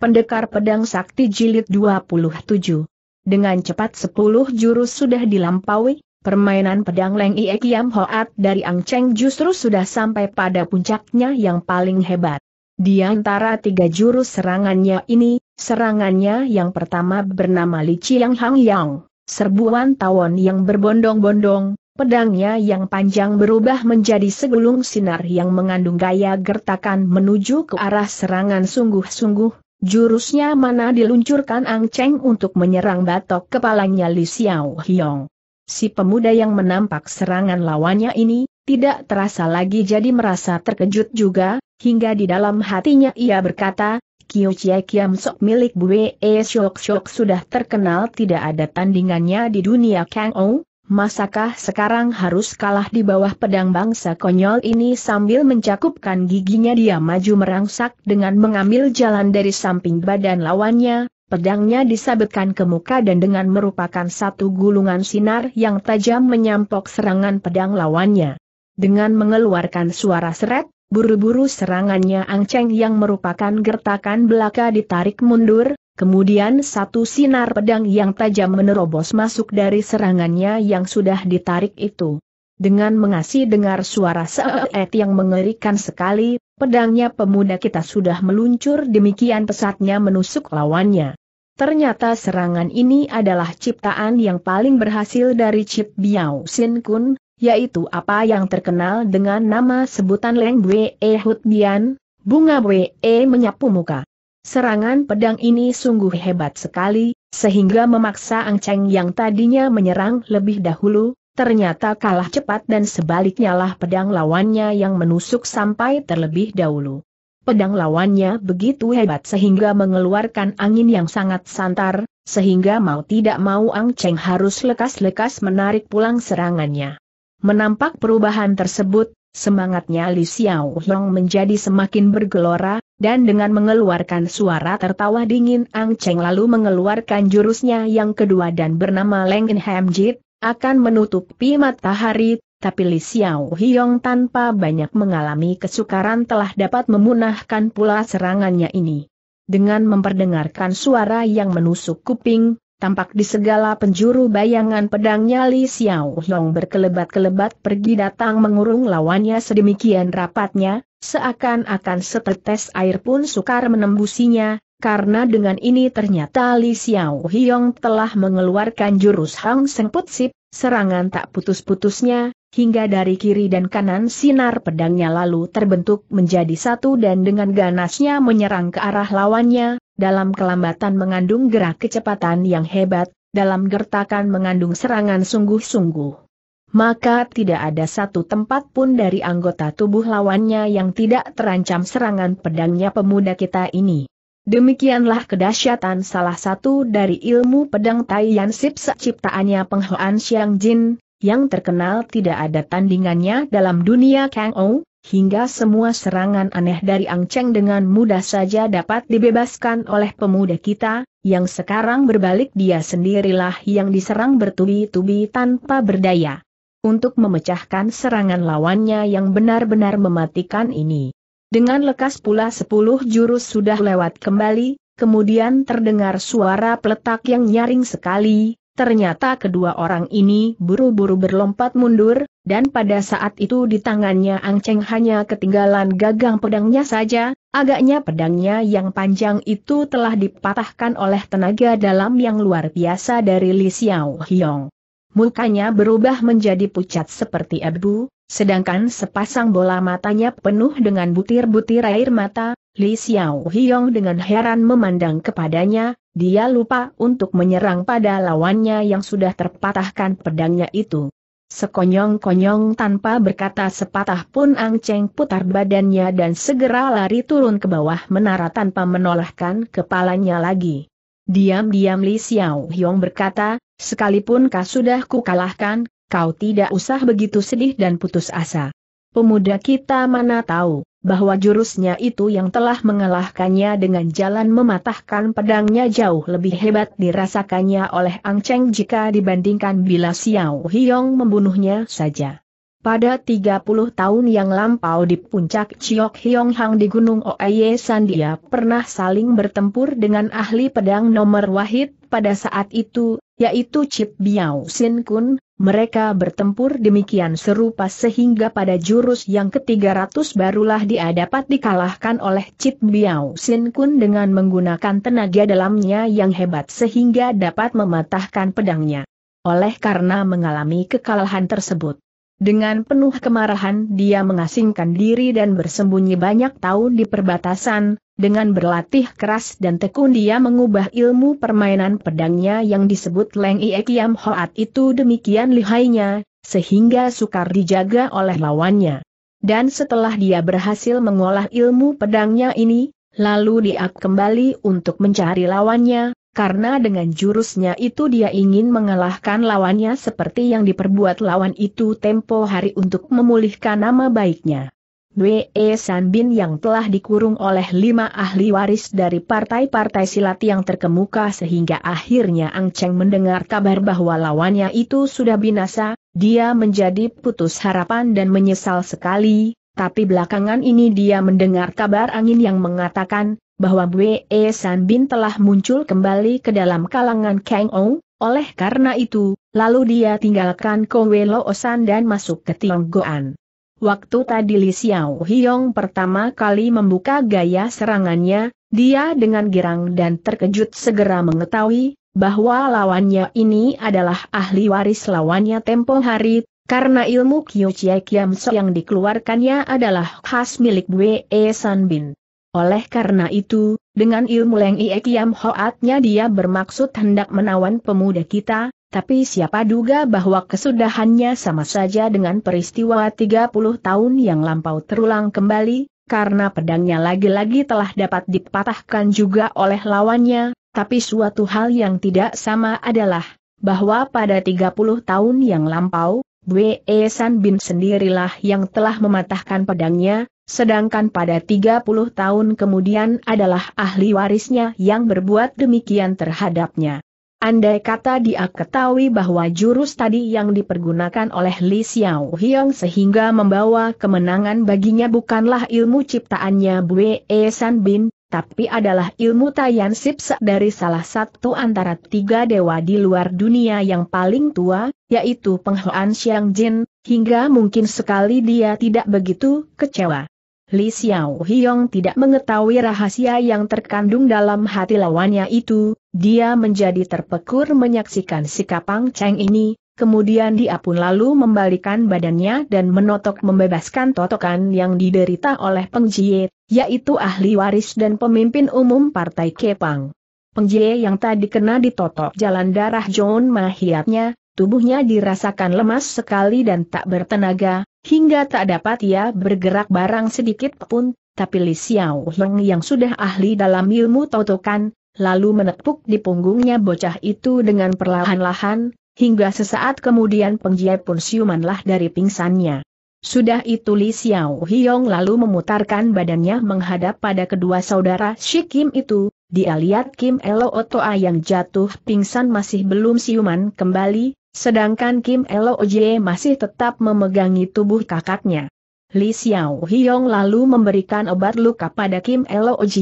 Pendekar Pedang Sakti Jilid 27. Dengan cepat 10 jurus sudah dilampaui, permainan pedang Leng Ie Kiam Hoat dari Ang Cheng justru sudah sampai pada puncaknya yang paling hebat. Di antara tiga jurus serangannya ini, serangannya yang pertama bernama Li Chiang Hang Yang, serbuan tawon yang berbondong-bondong, pedangnya yang panjang berubah menjadi segulung sinar yang mengandung gaya gertakan menuju ke arah serangan sungguh-sungguh, Jurusnya mana diluncurkan Ang Cheng untuk menyerang batok kepalanya Li Xiao Hiong. Si pemuda yang menampak serangan lawannya ini, tidak terasa lagi jadi merasa terkejut juga, hingga di dalam hatinya ia berkata, Kiu Chia Kiam Sok milik Bue E Shok Shok sudah terkenal tidak ada tandingannya di dunia Kang Ong, Masakah sekarang harus kalah di bawah pedang bangsa konyol ini sambil mencakupkan giginya dia maju merangsak dengan mengambil jalan dari samping badan lawannya, pedangnya disabetkan ke muka dan dengan merupakan satu gulungan sinar yang tajam menyampok serangan pedang lawannya. Dengan mengeluarkan suara seret, buru-buru serangannya Ang Cheng yang merupakan gertakan belaka ditarik mundur, Kemudian satu sinar pedang yang tajam menerobos masuk dari serangannya yang sudah ditarik itu. Dengan mengasih dengar suara seet yang mengerikan sekali, pedangnya pemuda kita sudah meluncur demikian pesatnya menusuk lawannya. Ternyata serangan ini adalah ciptaan yang paling berhasil dari Chip Biao Sin Kun, yaitu apa yang terkenal dengan nama sebutan Leng Bwe Hut Bian, bunga Bwe menyapu muka. Serangan pedang ini sungguh hebat sekali, sehingga memaksa Ang Cheng yang tadinya menyerang lebih dahulu, ternyata kalah cepat dan sebaliknya lah pedang lawannya yang menusuk sampai terlebih dahulu. Pedang lawannya begitu hebat sehingga mengeluarkan angin yang sangat santar, sehingga mau tidak mau Ang Cheng harus lekas-lekas menarik pulang serangannya. Menampak perubahan tersebut, semangatnya Li Xiao Hong menjadi semakin bergelora, dan dengan mengeluarkan suara tertawa dingin Ang Cheng lalu mengeluarkan jurusnya yang kedua dan bernama Lengenham Jit, akan menutupi matahari, tapi Li Xiao Hiong tanpa banyak mengalami kesukaran telah dapat memunahkan pula serangannya ini. Dengan memperdengarkan suara yang menusuk kuping, tampak di segala penjuru bayangan pedangnya Li Xiao Hong berkelebat-kelebat pergi datang mengurung lawannya sedemikian rapatnya, seakan-akan setetes air pun sukar menembusinya, karena dengan ini ternyata Li Xiao Hiong telah mengeluarkan jurus Hang Seng Putsip, serangan tak putus-putusnya, hingga dari kiri dan kanan sinar pedangnya lalu terbentuk menjadi satu dan dengan ganasnya menyerang ke arah lawannya, dalam kelambatan mengandung gerak kecepatan yang hebat, dalam gertakan mengandung serangan sungguh-sungguh maka tidak ada satu tempat pun dari anggota tubuh lawannya yang tidak terancam serangan pedangnya pemuda kita ini. Demikianlah kedahsyatan salah satu dari ilmu pedang Taiyan Sip ciptaannya Penghoan Xiang Jin, yang terkenal tidak ada tandingannya dalam dunia Kang Ou, hingga semua serangan aneh dari Angceng dengan mudah saja dapat dibebaskan oleh pemuda kita, yang sekarang berbalik dia sendirilah yang diserang bertubi-tubi tanpa berdaya. Untuk memecahkan serangan lawannya yang benar-benar mematikan ini. Dengan lekas pula sepuluh jurus sudah lewat kembali, kemudian terdengar suara peletak yang nyaring sekali, Ternyata kedua orang ini buru-buru berlompat mundur, dan pada saat itu di tangannya Ang Cheng hanya ketinggalan gagang pedangnya saja, agaknya pedangnya yang panjang itu telah dipatahkan oleh tenaga dalam yang luar biasa dari Li Xiao Hiong. Mukanya berubah menjadi pucat seperti abu, sedangkan sepasang bola matanya penuh dengan butir-butir air mata, Li Xiao Hiong dengan heran memandang kepadanya, dia lupa untuk menyerang pada lawannya yang sudah terpatahkan pedangnya itu. Sekonyong-konyong tanpa berkata sepatah pun Ang Cheng putar badannya dan segera lari turun ke bawah menara tanpa menolakkan kepalanya lagi. Diam-diam Li Xiao Hiong berkata, sekalipun kau sudah kukalahkan, kau tidak usah begitu sedih dan putus asa. Pemuda kita mana tahu, bahwa jurusnya itu yang telah mengalahkannya dengan jalan mematahkan pedangnya jauh lebih hebat dirasakannya oleh Ang Cheng jika dibandingkan bila Xiao Hiong membunuhnya saja. Pada 30 tahun yang lampau di puncak Chiok Hiong Hang di Gunung Oeye Sandia pernah saling bertempur dengan ahli pedang nomor wahid, pada saat itu, yaitu Chip Biao Sin Kun, mereka bertempur demikian serupa sehingga pada jurus yang ke-300 barulah dia dapat dikalahkan oleh Chip Biao Sin Kun dengan menggunakan tenaga dalamnya yang hebat sehingga dapat mematahkan pedangnya. Oleh karena mengalami kekalahan tersebut, dengan penuh kemarahan dia mengasingkan diri dan bersembunyi banyak tahun di perbatasan, dengan berlatih keras dan tekun dia mengubah ilmu permainan pedangnya yang disebut Leng Iek Yam Hoat itu demikian lihainya, sehingga sukar dijaga oleh lawannya. Dan setelah dia berhasil mengolah ilmu pedangnya ini, lalu dia kembali untuk mencari lawannya, karena dengan jurusnya itu dia ingin mengalahkan lawannya seperti yang diperbuat lawan itu tempo hari untuk memulihkan nama baiknya. Wei Sanbin yang telah dikurung oleh lima ahli waris dari partai-partai silat yang terkemuka sehingga akhirnya Ang Cheng mendengar kabar bahwa lawannya itu sudah binasa, dia menjadi putus harapan dan menyesal sekali, tapi belakangan ini dia mendengar kabar angin yang mengatakan, bahwa Wei e San Bin telah muncul kembali ke dalam kalangan Kang Ong, oleh karena itu, lalu dia tinggalkan Kowe Lo Osan dan masuk ke Tionggoan. Waktu tadi Li Xiao Hiong pertama kali membuka gaya serangannya, dia dengan girang dan terkejut segera mengetahui bahwa lawannya ini adalah ahli waris lawannya tempo hari, karena ilmu Kyu Chie Kiam So yang dikeluarkannya adalah khas milik Wei e San Bin. Oleh karena itu, dengan ilmu Leng Ie Kiam Hoatnya dia bermaksud hendak menawan pemuda kita, tapi siapa duga bahwa kesudahannya sama saja dengan peristiwa 30 tahun yang lampau terulang kembali, karena pedangnya lagi-lagi telah dapat dipatahkan juga oleh lawannya, tapi suatu hal yang tidak sama adalah, bahwa pada 30 tahun yang lampau, Bwe San Bin sendirilah yang telah mematahkan pedangnya, sedangkan pada 30 tahun kemudian adalah ahli warisnya yang berbuat demikian terhadapnya. Andai kata dia ketahui bahwa jurus tadi yang dipergunakan oleh Li Xiao Hiong sehingga membawa kemenangan baginya bukanlah ilmu ciptaannya Bue San Bin, tapi adalah ilmu Tayan Sipsa dari salah satu antara tiga dewa di luar dunia yang paling tua, yaitu Penghoan Xiang Jin, hingga mungkin sekali dia tidak begitu kecewa. Li Xiao Hiong tidak mengetahui rahasia yang terkandung dalam hati lawannya itu, dia menjadi terpekur menyaksikan sikap Pang Cheng ini, kemudian dia pun lalu membalikan badannya dan menotok membebaskan totokan yang diderita oleh Peng Jie, yaitu ahli waris dan pemimpin umum Partai Kepang. Peng Jie yang tadi kena ditotok jalan darah John Mahiatnya, tubuhnya dirasakan lemas sekali dan tak bertenaga, hingga tak dapat ia bergerak barang sedikit pun, tapi Li Xiao Heng yang sudah ahli dalam ilmu totokan, lalu menepuk di punggungnya bocah itu dengan perlahan-lahan, hingga sesaat kemudian penggiat pun siumanlah dari pingsannya. Sudah itu Li Xiao Hiong lalu memutarkan badannya menghadap pada kedua saudara Shi Kim itu, dia lihat Kim Elo Otoa yang jatuh pingsan masih belum siuman kembali, Sedangkan Kim Loj masih tetap memegangi tubuh kakaknya. Li Xiao Hiong lalu memberikan obat luka pada Kim Loj,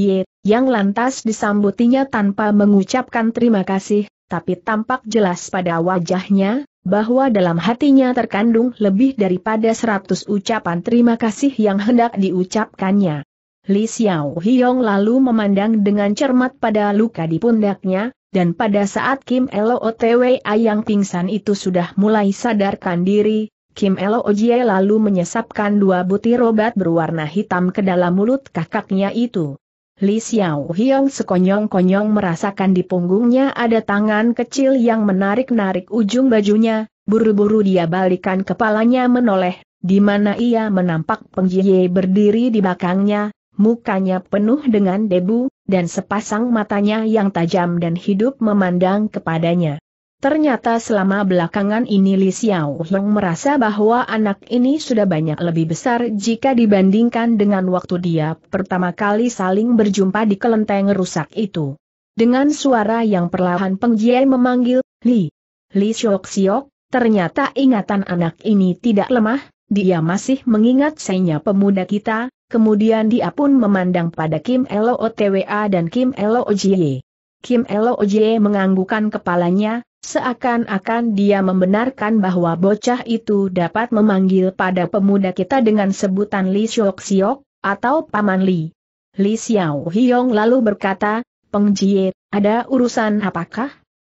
yang lantas disambutinya tanpa mengucapkan terima kasih, tapi tampak jelas pada wajahnya, bahwa dalam hatinya terkandung lebih daripada seratus ucapan terima kasih yang hendak diucapkannya. Li Xiao Hiong lalu memandang dengan cermat pada luka di pundaknya, dan pada saat Kim Elo Otwa yang pingsan itu sudah mulai sadarkan diri, Kim Elo Ojie lalu menyesapkan dua butir obat berwarna hitam ke dalam mulut kakaknya itu. Li Xiao Hiong sekonyong-konyong merasakan di punggungnya ada tangan kecil yang menarik-narik ujung bajunya, buru-buru dia balikan kepalanya menoleh, di mana ia menampak Jie berdiri di belakangnya, mukanya penuh dengan debu, dan sepasang matanya yang tajam dan hidup memandang kepadanya. Ternyata selama belakangan ini Li Xiao Hong merasa bahwa anak ini sudah banyak lebih besar jika dibandingkan dengan waktu dia pertama kali saling berjumpa di kelenteng rusak itu. Dengan suara yang perlahan Peng memanggil, Li. Li Xiok Xiok, ternyata ingatan anak ini tidak lemah, dia masih mengingat senya pemuda kita, Kemudian dia pun memandang pada Kim Elo Otwa dan Kim Elo Ojie. Kim Elo Ojie menganggukan kepalanya, seakan-akan dia membenarkan bahwa bocah itu dapat memanggil pada pemuda kita dengan sebutan Li Siok Siok, atau Paman Li. Li Xiao Hiong lalu berkata, Peng Jie, ada urusan apakah?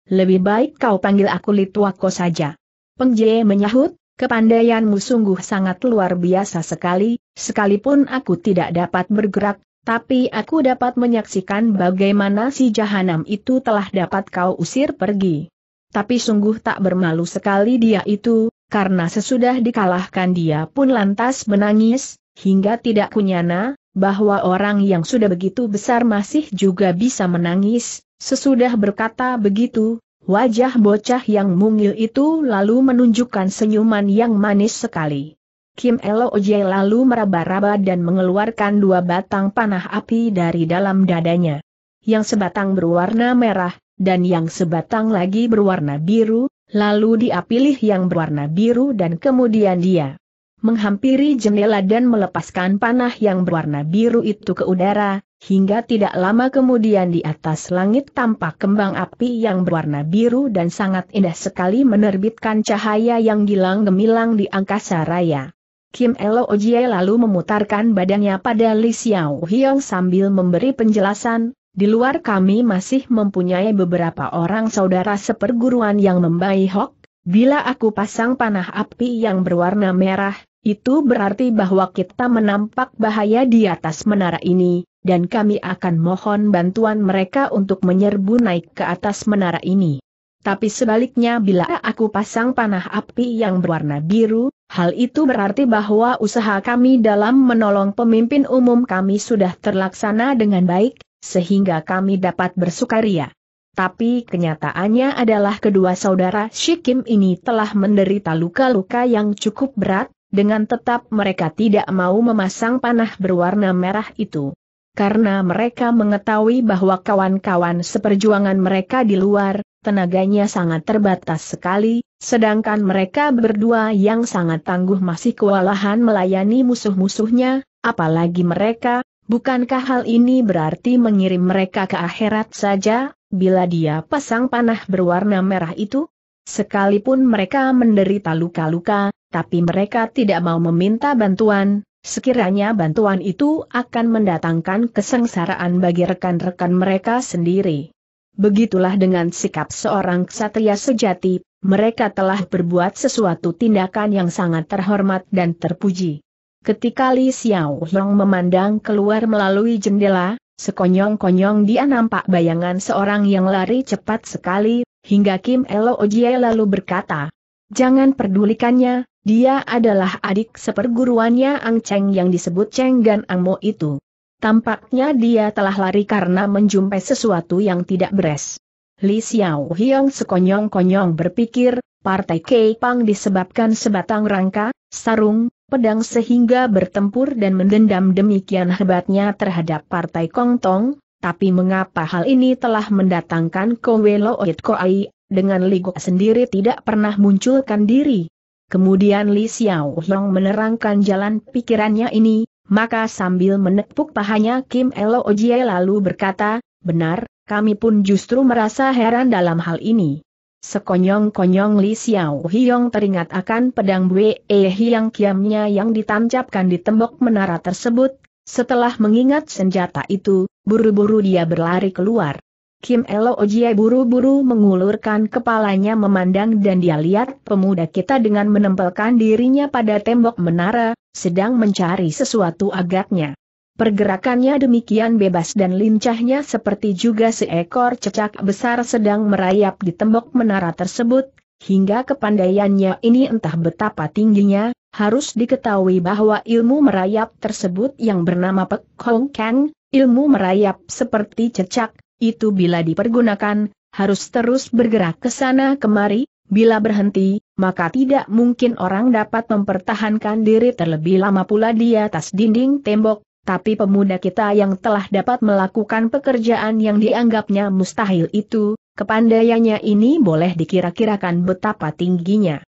Lebih baik kau panggil aku Lituako saja. Peng Jie menyahut, Kepandaianmu sungguh sangat luar biasa sekali, sekalipun aku tidak dapat bergerak, tapi aku dapat menyaksikan bagaimana si jahanam itu telah dapat kau usir pergi. Tapi sungguh tak bermalu sekali dia itu, karena sesudah dikalahkan dia pun lantas menangis, hingga tidak kunyana, bahwa orang yang sudah begitu besar masih juga bisa menangis, sesudah berkata begitu, Wajah bocah yang mungil itu lalu menunjukkan senyuman yang manis sekali. Kim Elo Oje lalu meraba-raba dan mengeluarkan dua batang panah api dari dalam dadanya. Yang sebatang berwarna merah, dan yang sebatang lagi berwarna biru, lalu dia pilih yang berwarna biru dan kemudian dia menghampiri jendela dan melepaskan panah yang berwarna biru itu ke udara, Hingga tidak lama kemudian di atas langit tampak kembang api yang berwarna biru dan sangat indah sekali menerbitkan cahaya yang gilang gemilang di angkasa raya. Kim Elo Ojie lalu memutarkan badannya pada Li Xiao Hiong sambil memberi penjelasan, di luar kami masih mempunyai beberapa orang saudara seperguruan yang membaik hok, bila aku pasang panah api yang berwarna merah, itu berarti bahwa kita menampak bahaya di atas menara ini, dan kami akan mohon bantuan mereka untuk menyerbu naik ke atas menara ini. Tapi sebaliknya bila aku pasang panah api yang berwarna biru, hal itu berarti bahwa usaha kami dalam menolong pemimpin umum kami sudah terlaksana dengan baik, sehingga kami dapat bersukaria. Tapi kenyataannya adalah kedua saudara Shikim ini telah menderita luka-luka yang cukup berat, dengan tetap mereka tidak mau memasang panah berwarna merah itu karena mereka mengetahui bahwa kawan-kawan seperjuangan mereka di luar, tenaganya sangat terbatas sekali, sedangkan mereka berdua yang sangat tangguh masih kewalahan melayani musuh-musuhnya, apalagi mereka, bukankah hal ini berarti mengirim mereka ke akhirat saja, bila dia pasang panah berwarna merah itu? Sekalipun mereka menderita luka-luka, tapi mereka tidak mau meminta bantuan, Sekiranya bantuan itu akan mendatangkan kesengsaraan bagi rekan-rekan mereka sendiri. Begitulah dengan sikap seorang ksatria sejati, mereka telah berbuat sesuatu tindakan yang sangat terhormat dan terpuji. Ketika Li Xiao Long memandang keluar melalui jendela, sekonyong-konyong dia nampak bayangan seorang yang lari cepat sekali, hingga Kim Elo Ojie lalu berkata, Jangan pedulikannya, dia adalah adik seperguruannya Ang Cheng yang disebut Cheng Gan Ang Mo itu. Tampaknya dia telah lari karena menjumpai sesuatu yang tidak beres. Li Xiao Hiong sekonyong-konyong berpikir, partai Kei Pang disebabkan sebatang rangka, sarung, pedang sehingga bertempur dan mendendam demikian hebatnya terhadap partai Kong Tong, tapi mengapa hal ini telah mendatangkan Kowe Loit Koai, dengan Gok sendiri tidak pernah munculkan diri? Kemudian Li Xiao Hong menerangkan jalan pikirannya ini, maka sambil menepuk pahanya Kim Elo Ojie lalu berkata, benar, kami pun justru merasa heran dalam hal ini. Sekonyong-konyong Li Xiao Hiong teringat akan pedang Bwe Hyang Kiamnya yang ditancapkan di tembok menara tersebut, setelah mengingat senjata itu, buru-buru dia berlari keluar. Kim Elo Ojie buru-buru mengulurkan kepalanya memandang dan dia lihat pemuda kita dengan menempelkan dirinya pada tembok menara, sedang mencari sesuatu agaknya. Pergerakannya demikian bebas dan lincahnya seperti juga seekor cecak besar sedang merayap di tembok menara tersebut, hingga kepandaiannya ini entah betapa tingginya, harus diketahui bahwa ilmu merayap tersebut yang bernama Pek Hong Kang, ilmu merayap seperti cecak, itu bila dipergunakan, harus terus bergerak ke sana kemari, bila berhenti, maka tidak mungkin orang dapat mempertahankan diri terlebih lama pula di atas dinding tembok, tapi pemuda kita yang telah dapat melakukan pekerjaan yang dianggapnya mustahil itu, kepandaiannya ini boleh dikira-kirakan betapa tingginya.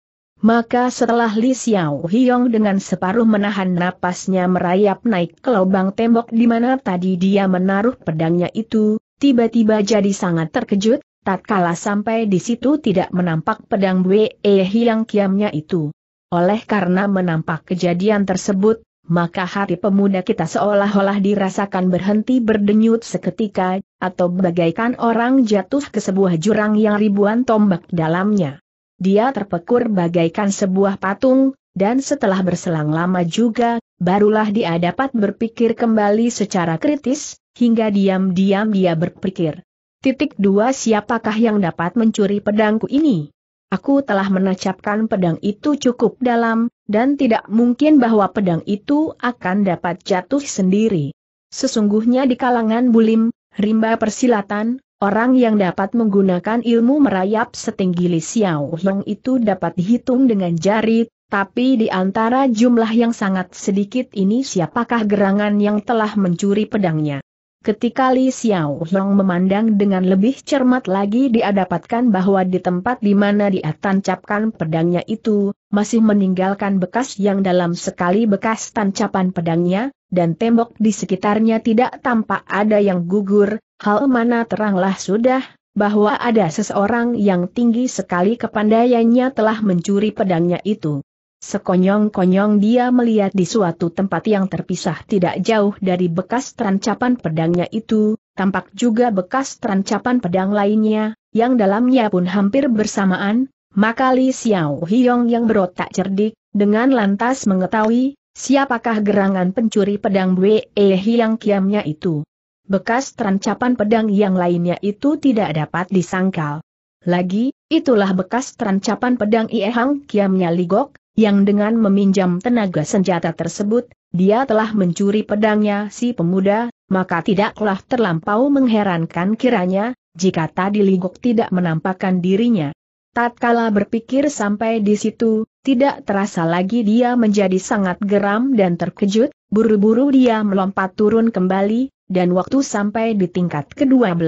Maka setelah Li Xiao Hiong dengan separuh menahan napasnya merayap naik ke lubang tembok di mana tadi dia menaruh pedangnya itu, tiba-tiba jadi sangat terkejut, tak tatkala sampai di situ tidak menampak pedang Bwe yang Kiamnya itu. Oleh karena menampak kejadian tersebut, maka hati pemuda kita seolah-olah dirasakan berhenti berdenyut seketika, atau bagaikan orang jatuh ke sebuah jurang yang ribuan tombak dalamnya. Dia terpekur bagaikan sebuah patung, dan setelah berselang lama juga, barulah dia dapat berpikir kembali secara kritis, hingga diam-diam dia berpikir. Titik dua siapakah yang dapat mencuri pedangku ini? Aku telah menancapkan pedang itu cukup dalam, dan tidak mungkin bahwa pedang itu akan dapat jatuh sendiri. Sesungguhnya di kalangan bulim, rimba persilatan, orang yang dapat menggunakan ilmu merayap setinggi Li Xiao Long itu dapat dihitung dengan jari, tapi di antara jumlah yang sangat sedikit ini siapakah gerangan yang telah mencuri pedangnya? Ketika Li Xiao Long memandang dengan lebih cermat lagi dia bahwa di tempat di mana dia tancapkan pedangnya itu, masih meninggalkan bekas yang dalam sekali bekas tancapan pedangnya, dan tembok di sekitarnya tidak tampak ada yang gugur, hal mana teranglah sudah, bahwa ada seseorang yang tinggi sekali kepandaiannya telah mencuri pedangnya itu. Sekonyong-konyong dia melihat di suatu tempat yang terpisah tidak jauh dari bekas terancapan pedangnya itu, tampak juga bekas terancapan pedang lainnya, yang dalamnya pun hampir bersamaan, maka Li Xiao Hiong yang berotak cerdik, dengan lantas mengetahui, siapakah gerangan pencuri pedang Wei e Hiang Kiamnya itu. Bekas terancapan pedang yang lainnya itu tidak dapat disangkal. Lagi, itulah bekas terancapan pedang Iehang Kiamnya Ligok, yang dengan meminjam tenaga senjata tersebut, dia telah mencuri pedangnya si pemuda, maka tidaklah terlampau mengherankan kiranya, jika tadi Ligok tidak menampakkan dirinya. Tatkala berpikir sampai di situ, tidak terasa lagi dia menjadi sangat geram dan terkejut, buru-buru dia melompat turun kembali, dan waktu sampai di tingkat ke-12,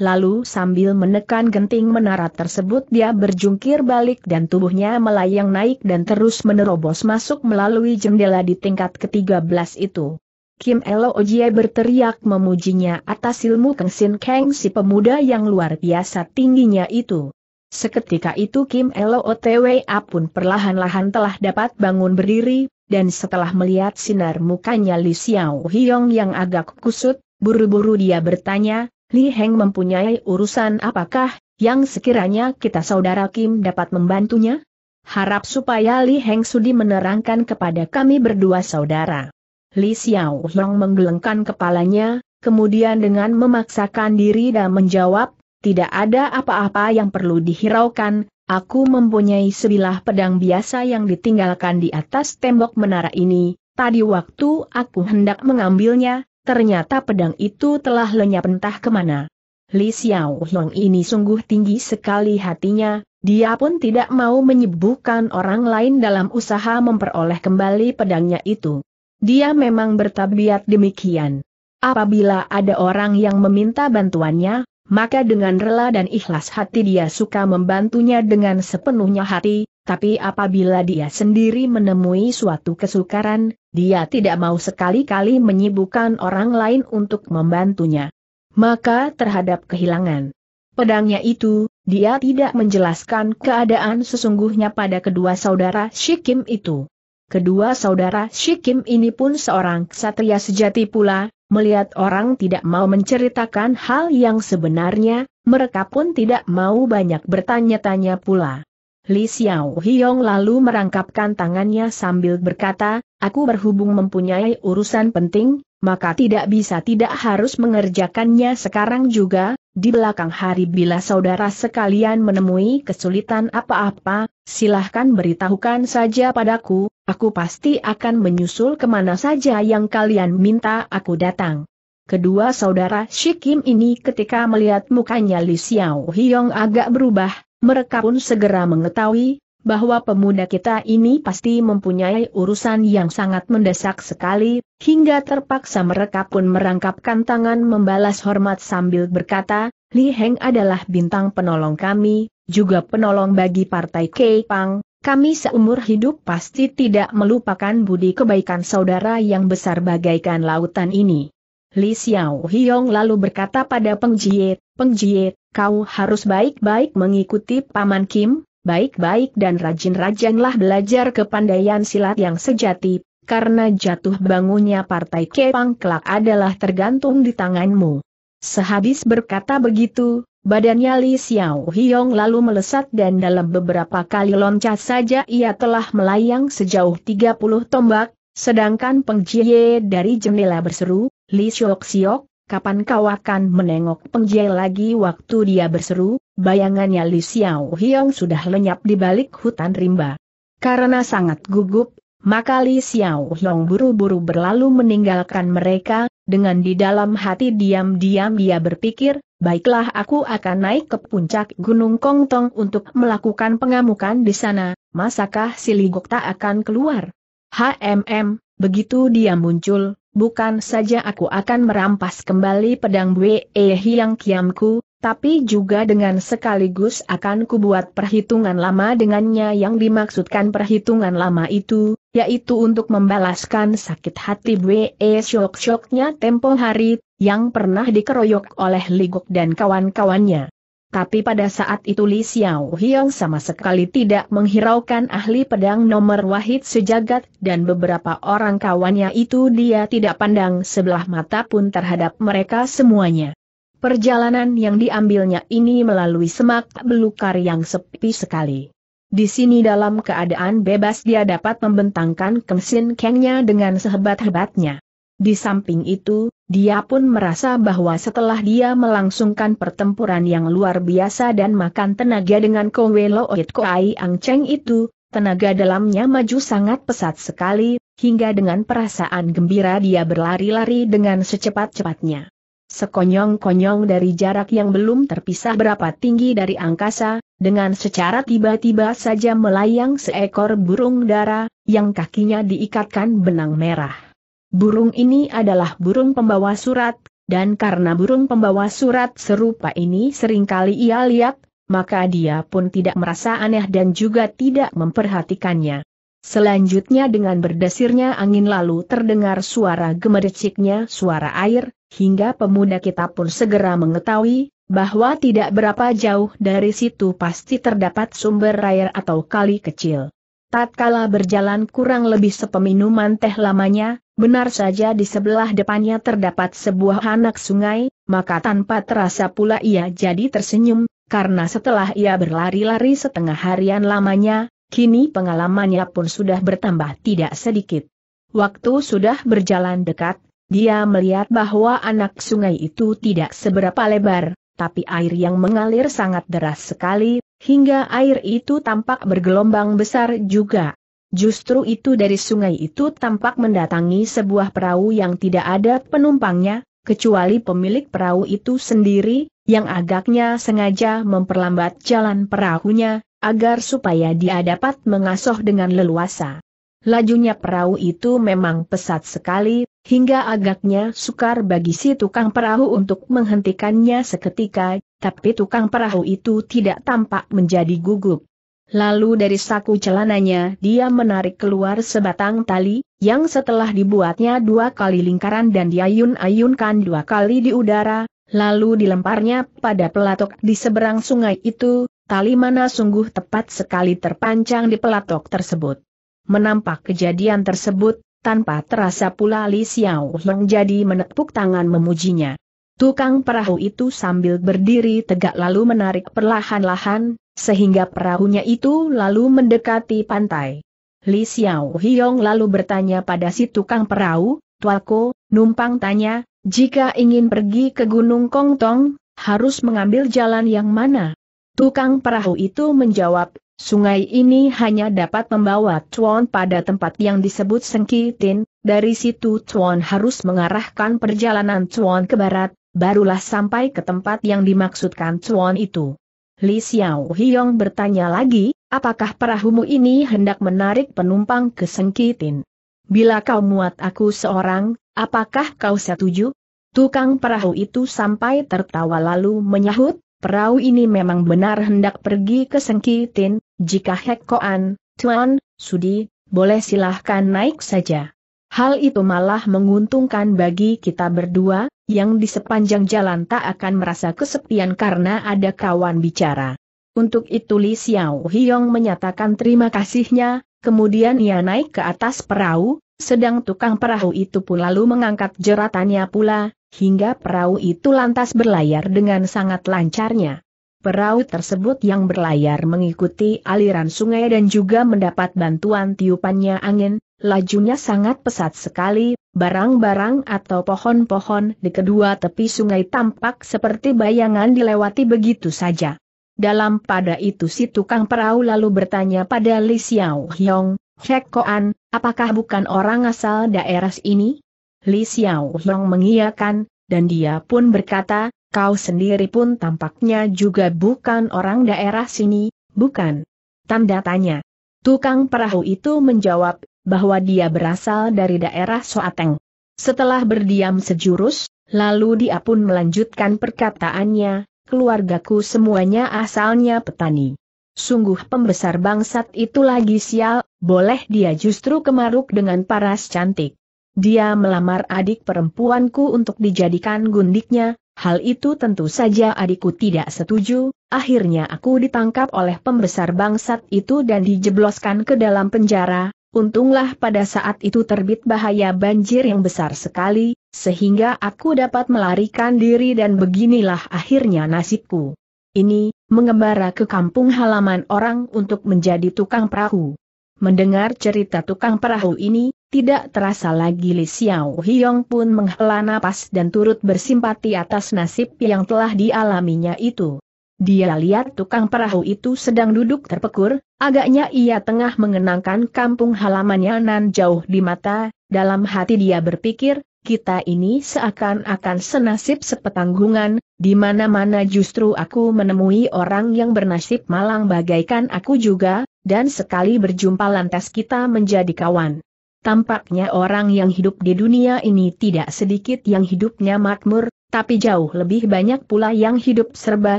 Lalu sambil menekan genting menara tersebut dia berjungkir balik dan tubuhnya melayang naik dan terus menerobos masuk melalui jendela di tingkat ke-13 itu. Kim Elo Ojie berteriak memujinya atas ilmu Keng Sin Kang si pemuda yang luar biasa tingginya itu. Seketika itu Kim Elo Otwa pun perlahan-lahan telah dapat bangun berdiri, dan setelah melihat sinar mukanya Li Xiao Hiong yang agak kusut, buru-buru dia bertanya, Li Heng mempunyai urusan apakah, yang sekiranya kita saudara Kim dapat membantunya? Harap supaya Li Heng Sudi menerangkan kepada kami berdua saudara. Li Xiao Long menggelengkan kepalanya, kemudian dengan memaksakan diri dan menjawab, tidak ada apa-apa yang perlu dihiraukan, aku mempunyai sebilah pedang biasa yang ditinggalkan di atas tembok menara ini, tadi waktu aku hendak mengambilnya, Ternyata pedang itu telah lenyap entah kemana. Li Xiao Long ini sungguh tinggi sekali hatinya, dia pun tidak mau menyebuhkan orang lain dalam usaha memperoleh kembali pedangnya itu. Dia memang bertabiat demikian. Apabila ada orang yang meminta bantuannya, maka dengan rela dan ikhlas hati dia suka membantunya dengan sepenuhnya hati, tapi apabila dia sendiri menemui suatu kesukaran, dia tidak mau sekali-kali menyibukkan orang lain untuk membantunya. Maka terhadap kehilangan pedangnya itu, dia tidak menjelaskan keadaan sesungguhnya pada kedua saudara Shikim itu. Kedua saudara Shikim ini pun seorang ksatria sejati pula, melihat orang tidak mau menceritakan hal yang sebenarnya, mereka pun tidak mau banyak bertanya-tanya pula. Li Xiao Hiong lalu merangkapkan tangannya sambil berkata, aku berhubung mempunyai urusan penting, maka tidak bisa tidak harus mengerjakannya sekarang juga, di belakang hari bila saudara sekalian menemui kesulitan apa-apa, silahkan beritahukan saja padaku, aku pasti akan menyusul kemana saja yang kalian minta aku datang. Kedua saudara Shikim ini ketika melihat mukanya Li Xiao Hiong agak berubah, mereka pun segera mengetahui, bahwa pemuda kita ini pasti mempunyai urusan yang sangat mendesak sekali, hingga terpaksa mereka pun merangkapkan tangan membalas hormat sambil berkata, Li Heng adalah bintang penolong kami, juga penolong bagi partai Kepang. kami seumur hidup pasti tidak melupakan budi kebaikan saudara yang besar bagaikan lautan ini. Li Xiao Hiong lalu berkata pada Peng Jie, Pengjie, kau harus baik-baik mengikuti Paman Kim, baik-baik dan rajin-rajinlah belajar kepandaian silat yang sejati, karena jatuh bangunnya partai Kepang kelak adalah tergantung di tanganmu. Sehabis berkata begitu, badannya Li Xiao Hiong lalu melesat dan dalam beberapa kali loncat saja ia telah melayang sejauh 30 tombak, sedangkan Pengjie dari jendela berseru, Li Xiok Xiok, kapan kau akan menengok pengjai lagi waktu dia berseru, bayangannya Li Xiao Hiong sudah lenyap di balik hutan rimba. Karena sangat gugup, maka Li Xiao Hiong buru-buru berlalu meninggalkan mereka, dengan di dalam hati diam-diam dia berpikir, baiklah aku akan naik ke puncak Gunung Kongtong untuk melakukan pengamukan di sana, masakah si Ligok tak akan keluar? HMM, begitu dia muncul, bukan saja aku akan merampas kembali pedang Wei Hiang Kiamku, tapi juga dengan sekaligus akan kubuat perhitungan lama dengannya yang dimaksudkan perhitungan lama itu, yaitu untuk membalaskan sakit hati Wei Shok Shoknya tempo hari, yang pernah dikeroyok oleh Ligok dan kawan-kawannya. Tapi pada saat itu Li Xiao Hiong sama sekali tidak menghiraukan ahli pedang nomor wahid sejagat dan beberapa orang kawannya itu dia tidak pandang sebelah mata pun terhadap mereka semuanya. Perjalanan yang diambilnya ini melalui semak belukar yang sepi sekali. Di sini dalam keadaan bebas dia dapat membentangkan kengsin kengnya dengan sehebat-hebatnya. Di samping itu, dia pun merasa bahwa setelah dia melangsungkan pertempuran yang luar biasa dan makan tenaga dengan Kowe Oit Koai Ang Cheng itu, tenaga dalamnya maju sangat pesat sekali, hingga dengan perasaan gembira dia berlari-lari dengan secepat-cepatnya. Sekonyong-konyong dari jarak yang belum terpisah berapa tinggi dari angkasa, dengan secara tiba-tiba saja melayang seekor burung dara, yang kakinya diikatkan benang merah. Burung ini adalah burung pembawa surat, dan karena burung pembawa surat serupa ini seringkali ia lihat, maka dia pun tidak merasa aneh dan juga tidak memperhatikannya. Selanjutnya dengan berdesirnya angin lalu terdengar suara gemericiknya suara air, hingga pemuda kita pun segera mengetahui, bahwa tidak berapa jauh dari situ pasti terdapat sumber air atau kali kecil. Tatkala berjalan kurang lebih sepeminuman teh lamanya, Benar saja di sebelah depannya terdapat sebuah anak sungai, maka tanpa terasa pula ia jadi tersenyum, karena setelah ia berlari-lari setengah harian lamanya, kini pengalamannya pun sudah bertambah tidak sedikit. Waktu sudah berjalan dekat, dia melihat bahwa anak sungai itu tidak seberapa lebar, tapi air yang mengalir sangat deras sekali, hingga air itu tampak bergelombang besar juga. Justru itu dari sungai itu tampak mendatangi sebuah perahu yang tidak ada penumpangnya, kecuali pemilik perahu itu sendiri, yang agaknya sengaja memperlambat jalan perahunya, agar supaya dia dapat mengasoh dengan leluasa. Lajunya perahu itu memang pesat sekali, hingga agaknya sukar bagi si tukang perahu untuk menghentikannya seketika, tapi tukang perahu itu tidak tampak menjadi gugup. Lalu dari saku celananya dia menarik keluar sebatang tali, yang setelah dibuatnya dua kali lingkaran dan diayun-ayunkan dua kali di udara, lalu dilemparnya pada pelatok di seberang sungai itu, tali mana sungguh tepat sekali terpancang di pelatok tersebut. Menampak kejadian tersebut, tanpa terasa pula Li Xiao menjadi menepuk tangan memujinya. Tukang perahu itu sambil berdiri tegak lalu menarik perlahan-lahan, sehingga perahunya itu lalu mendekati pantai. Li Xiao Hiong lalu bertanya pada si tukang perahu, Tuako, numpang tanya, jika ingin pergi ke Gunung Kongtong, harus mengambil jalan yang mana? Tukang perahu itu menjawab, sungai ini hanya dapat membawa Chuan pada tempat yang disebut Sengkitin, dari situ Chuan harus mengarahkan perjalanan Chuan ke barat, barulah sampai ke tempat yang dimaksudkan Chuan itu. Li Xiao Hiong bertanya lagi, apakah perahumu ini hendak menarik penumpang ke Sengkitin? Bila kau muat aku seorang, apakah kau setuju? Tukang perahu itu sampai tertawa lalu menyahut, perahu ini memang benar hendak pergi ke Sengkitin, jika Hekkoan, Tuan, Sudi, boleh silahkan naik saja. Hal itu malah menguntungkan bagi kita berdua, yang di sepanjang jalan tak akan merasa kesepian karena ada kawan bicara. Untuk itu Li Xiao Hiong menyatakan terima kasihnya, kemudian ia naik ke atas perahu, sedang tukang perahu itu pun lalu mengangkat jeratannya pula, hingga perahu itu lantas berlayar dengan sangat lancarnya. Perahu tersebut yang berlayar mengikuti aliran sungai dan juga mendapat bantuan tiupannya angin, lajunya sangat pesat sekali, barang-barang atau pohon-pohon di kedua tepi sungai tampak seperti bayangan dilewati begitu saja. Dalam pada itu si tukang perahu lalu bertanya pada Li Xiao Hyong, Hek Koan, apakah bukan orang asal daerah ini? Li Xiao Hyong mengiyakan, dan dia pun berkata, kau sendiri pun tampaknya juga bukan orang daerah sini, bukan? Tanda tanya. Tukang perahu itu menjawab, bahwa dia berasal dari daerah Soateng. Setelah berdiam sejurus, lalu dia pun melanjutkan perkataannya, keluargaku semuanya asalnya petani. Sungguh pembesar bangsat itu lagi sial, boleh dia justru kemaruk dengan paras cantik. Dia melamar adik perempuanku untuk dijadikan gundiknya, hal itu tentu saja adikku tidak setuju, akhirnya aku ditangkap oleh pembesar bangsat itu dan dijebloskan ke dalam penjara, Untunglah pada saat itu terbit bahaya banjir yang besar sekali, sehingga aku dapat melarikan diri dan beginilah akhirnya nasibku. Ini, mengembara ke kampung halaman orang untuk menjadi tukang perahu. Mendengar cerita tukang perahu ini, tidak terasa lagi Li Xiao Hiong pun menghela napas dan turut bersimpati atas nasib yang telah dialaminya itu. Dia lihat tukang perahu itu sedang duduk terpekur, Agaknya ia tengah mengenangkan kampung halamannya nan jauh di mata, dalam hati dia berpikir, kita ini seakan-akan senasib sepetanggungan, di mana-mana justru aku menemui orang yang bernasib malang bagaikan aku juga, dan sekali berjumpa lantas kita menjadi kawan. Tampaknya orang yang hidup di dunia ini tidak sedikit yang hidupnya makmur, tapi jauh lebih banyak pula yang hidup serba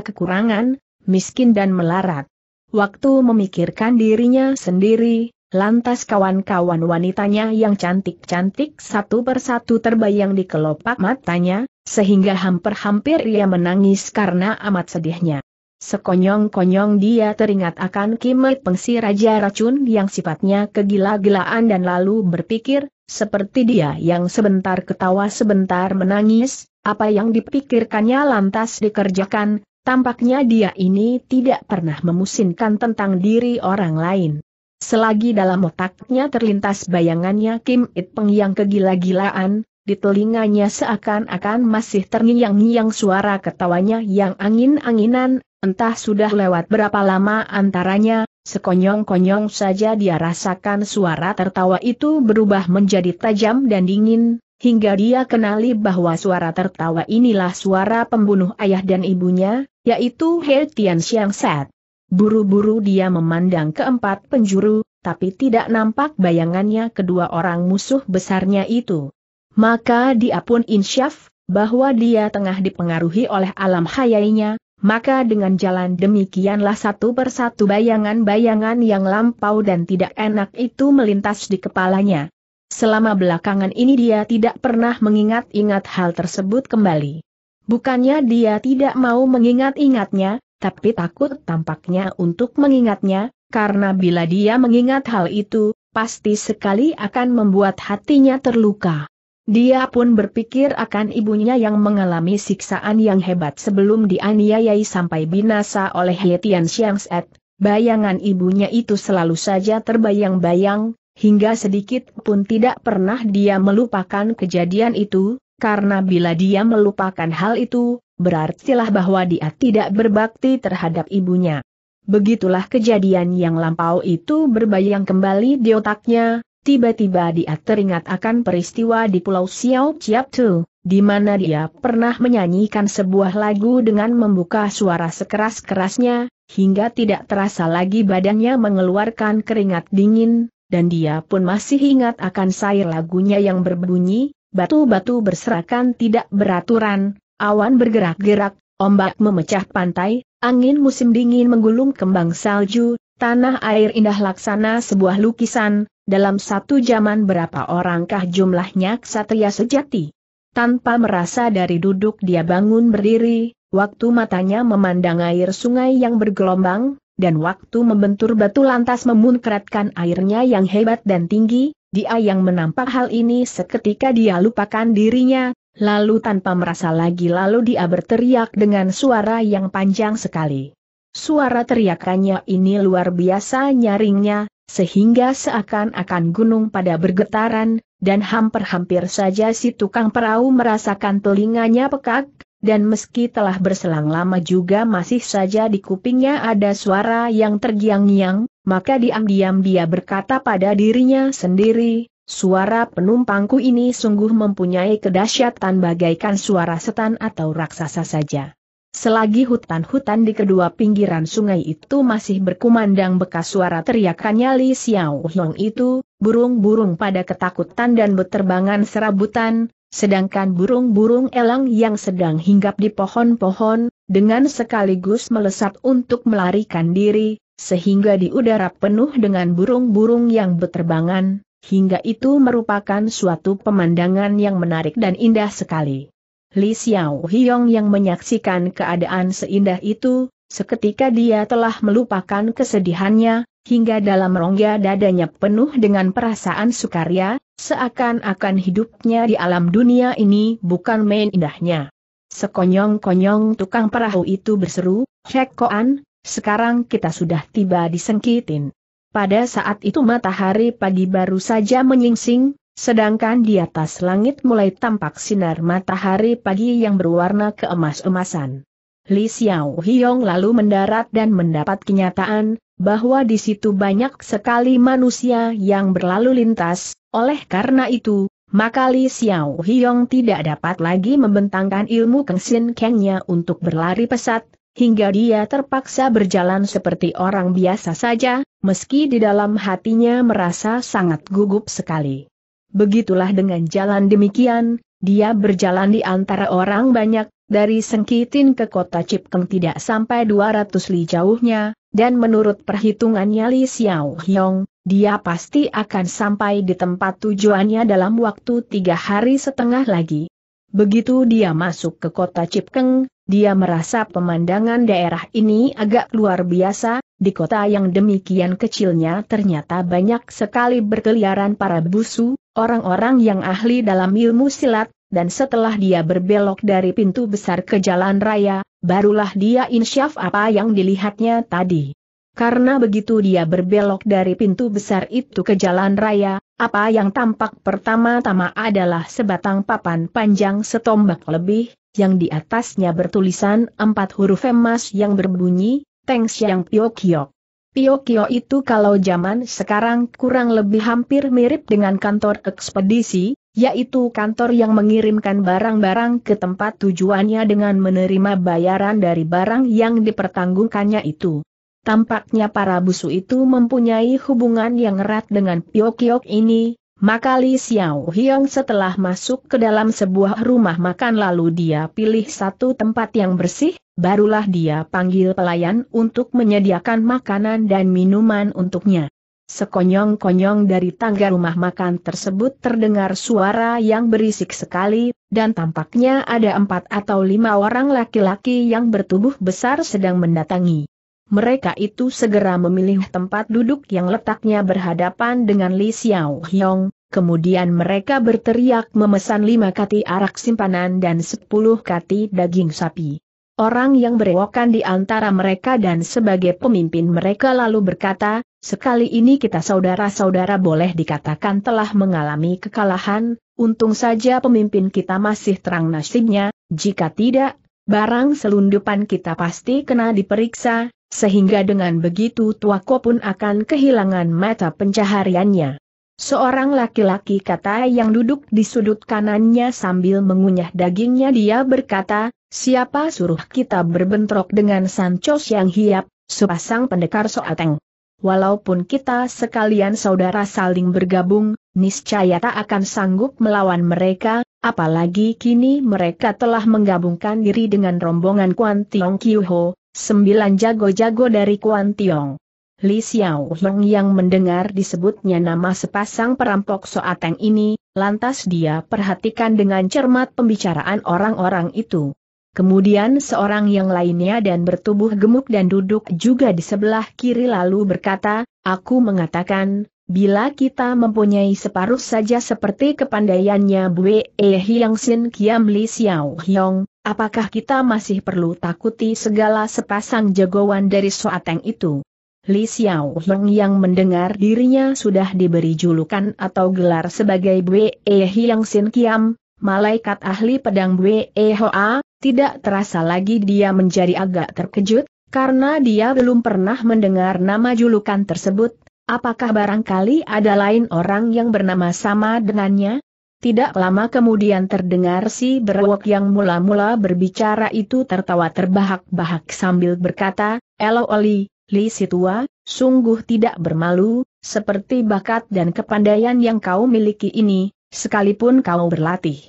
kekurangan, miskin dan melarat. Waktu memikirkan dirinya sendiri, lantas kawan-kawan wanitanya yang cantik-cantik satu persatu terbayang di kelopak matanya, sehingga hampir-hampir ia menangis karena amat sedihnya. Sekonyong-konyong dia teringat akan Kimet Pengsi Raja Racun yang sifatnya kegila-gilaan dan lalu berpikir, seperti dia yang sebentar ketawa sebentar menangis, apa yang dipikirkannya lantas dikerjakan, Tampaknya dia ini tidak pernah memusinkan tentang diri orang lain. Selagi dalam otaknya terlintas bayangannya Kim It Peng yang kegila-gilaan, di telinganya seakan-akan masih terngiang-ngiang suara ketawanya yang angin-anginan, entah sudah lewat berapa lama antaranya, sekonyong-konyong saja dia rasakan suara tertawa itu berubah menjadi tajam dan dingin, hingga dia kenali bahwa suara tertawa inilah suara pembunuh ayah dan ibunya, yaitu He Tian Xiang Set. Buru-buru dia memandang keempat penjuru, tapi tidak nampak bayangannya kedua orang musuh besarnya itu. Maka dia pun insyaf, bahwa dia tengah dipengaruhi oleh alam hayainya, maka dengan jalan demikianlah satu persatu bayangan-bayangan yang lampau dan tidak enak itu melintas di kepalanya. Selama belakangan ini dia tidak pernah mengingat-ingat hal tersebut kembali. Bukannya dia tidak mau mengingat-ingatnya, tapi takut tampaknya untuk mengingatnya, karena bila dia mengingat hal itu, pasti sekali akan membuat hatinya terluka. Dia pun berpikir akan ibunya yang mengalami siksaan yang hebat sebelum dianiayai sampai binasa oleh Hetian Tian Xiangset. Bayangan ibunya itu selalu saja terbayang-bayang, Hingga sedikit pun tidak pernah dia melupakan kejadian itu, karena bila dia melupakan hal itu, berarti berartilah bahwa dia tidak berbakti terhadap ibunya. Begitulah kejadian yang lampau itu berbayang kembali di otaknya, tiba-tiba dia teringat akan peristiwa di Pulau Siau Chiap Tu, di mana dia pernah menyanyikan sebuah lagu dengan membuka suara sekeras-kerasnya, hingga tidak terasa lagi badannya mengeluarkan keringat dingin, dan dia pun masih ingat akan sair lagunya yang berbunyi, batu-batu berserakan tidak beraturan, awan bergerak-gerak, ombak memecah pantai, angin musim dingin menggulung kembang salju, tanah air indah laksana sebuah lukisan, dalam satu zaman berapa orangkah jumlahnya ksatria sejati. Tanpa merasa dari duduk dia bangun berdiri, waktu matanya memandang air sungai yang bergelombang, dan waktu membentur batu lantas memunkratkan airnya yang hebat dan tinggi, dia yang menampak hal ini seketika dia lupakan dirinya, lalu tanpa merasa lagi lalu dia berteriak dengan suara yang panjang sekali. Suara teriakannya ini luar biasa nyaringnya, sehingga seakan-akan gunung pada bergetaran, dan hampir-hampir saja si tukang perahu merasakan telinganya pekak, dan meski telah berselang lama juga masih saja di kupingnya ada suara yang tergiang-giang, maka diam-diam dia berkata pada dirinya sendiri, suara penumpangku ini sungguh mempunyai kedahsyatan bagaikan suara setan atau raksasa saja. Selagi hutan-hutan di kedua pinggiran sungai itu masih berkumandang bekas suara teriakan Li Xiao Long itu, burung-burung pada ketakutan dan berterbangan serabutan, sedangkan burung-burung elang yang sedang hinggap di pohon-pohon, dengan sekaligus melesat untuk melarikan diri, sehingga di udara penuh dengan burung-burung yang berterbangan, hingga itu merupakan suatu pemandangan yang menarik dan indah sekali. Li Xiao Hiong yang menyaksikan keadaan seindah itu, seketika dia telah melupakan kesedihannya, hingga dalam rongga dadanya penuh dengan perasaan sukaria, seakan-akan hidupnya di alam dunia ini bukan main indahnya. Sekonyong-konyong tukang perahu itu berseru, Cek Koan, sekarang kita sudah tiba di Sengkitin. Pada saat itu matahari pagi baru saja menyingsing, sedangkan di atas langit mulai tampak sinar matahari pagi yang berwarna keemas-emasan. Li Xiao Hiong lalu mendarat dan mendapat kenyataan, bahwa di situ banyak sekali manusia yang berlalu lintas, oleh karena itu, maka Li Xiao Hiong tidak dapat lagi membentangkan ilmu Kengsin Kengnya untuk berlari pesat, hingga dia terpaksa berjalan seperti orang biasa saja, meski di dalam hatinya merasa sangat gugup sekali. Begitulah dengan jalan demikian, dia berjalan di antara orang banyak, dari Sengkitin ke kota Cipkeng tidak sampai 200 li jauhnya, dan menurut perhitungannya Li Xiao Hyong, dia pasti akan sampai di tempat tujuannya dalam waktu tiga hari setengah lagi. Begitu dia masuk ke kota Cipkeng, dia merasa pemandangan daerah ini agak luar biasa, di kota yang demikian kecilnya ternyata banyak sekali berkeliaran para busu, orang-orang yang ahli dalam ilmu silat, dan setelah dia berbelok dari pintu besar ke jalan raya, barulah dia insyaf apa yang dilihatnya tadi. Karena begitu dia berbelok dari pintu besar itu ke jalan raya, apa yang tampak pertama-tama adalah sebatang papan panjang setombak lebih, yang di atasnya bertulisan empat huruf emas yang berbunyi, Teng Kio. Pio Kio itu kalau zaman sekarang kurang lebih hampir mirip dengan kantor ekspedisi, yaitu kantor yang mengirimkan barang-barang ke tempat tujuannya dengan menerima bayaran dari barang yang dipertanggungkannya itu. Tampaknya para busu itu mempunyai hubungan yang erat dengan Pyokyok ini, maka Li Xiao Hiong setelah masuk ke dalam sebuah rumah makan lalu dia pilih satu tempat yang bersih, barulah dia panggil pelayan untuk menyediakan makanan dan minuman untuknya. Sekonyong-konyong dari tangga rumah makan tersebut terdengar suara yang berisik sekali, dan tampaknya ada empat atau lima orang laki-laki yang bertubuh besar sedang mendatangi. Mereka itu segera memilih tempat duduk yang letaknya berhadapan dengan Li Xiao Hiong. kemudian mereka berteriak memesan lima kati arak simpanan dan sepuluh kati daging sapi orang yang berewokan di antara mereka dan sebagai pemimpin mereka lalu berkata, sekali ini kita saudara-saudara boleh dikatakan telah mengalami kekalahan, untung saja pemimpin kita masih terang nasibnya, jika tidak, barang selundupan kita pasti kena diperiksa, sehingga dengan begitu Tuako pun akan kehilangan mata pencahariannya. Seorang laki-laki kata yang duduk di sudut kanannya sambil mengunyah dagingnya dia berkata, Siapa suruh kita berbentrok dengan Sancho yang hiap, sepasang pendekar soateng? Walaupun kita sekalian saudara saling bergabung, niscaya tak akan sanggup melawan mereka, apalagi kini mereka telah menggabungkan diri dengan rombongan Kuan Tiong Ho, sembilan jago-jago dari Kuan Tiong. Li Xiao Hong yang mendengar disebutnya nama sepasang perampok soateng ini, lantas dia perhatikan dengan cermat pembicaraan orang-orang itu. Kemudian seorang yang lainnya dan bertubuh gemuk dan duduk juga di sebelah kiri lalu berkata, Aku mengatakan, bila kita mempunyai separuh saja seperti kepandaiannya Bue E Hyang Sin Kiam Li Xiao Hyong, apakah kita masih perlu takuti segala sepasang jagoan dari Soateng itu? Li Xiao Hyong yang mendengar dirinya sudah diberi julukan atau gelar sebagai Bue E Hyang Sin Kiam, malaikat ahli pedang Bwe e Hoa, tidak terasa lagi dia menjadi agak terkejut, karena dia belum pernah mendengar nama julukan tersebut, Apakah barangkali ada lain orang yang bernama sama dengannya? Tidak lama kemudian terdengar si berwok yang mula-mula berbicara itu tertawa terbahak-bahak sambil berkata, Elo Oli, Li Situa, sungguh tidak bermalu, seperti bakat dan kepandaian yang kau miliki ini, sekalipun kau berlatih.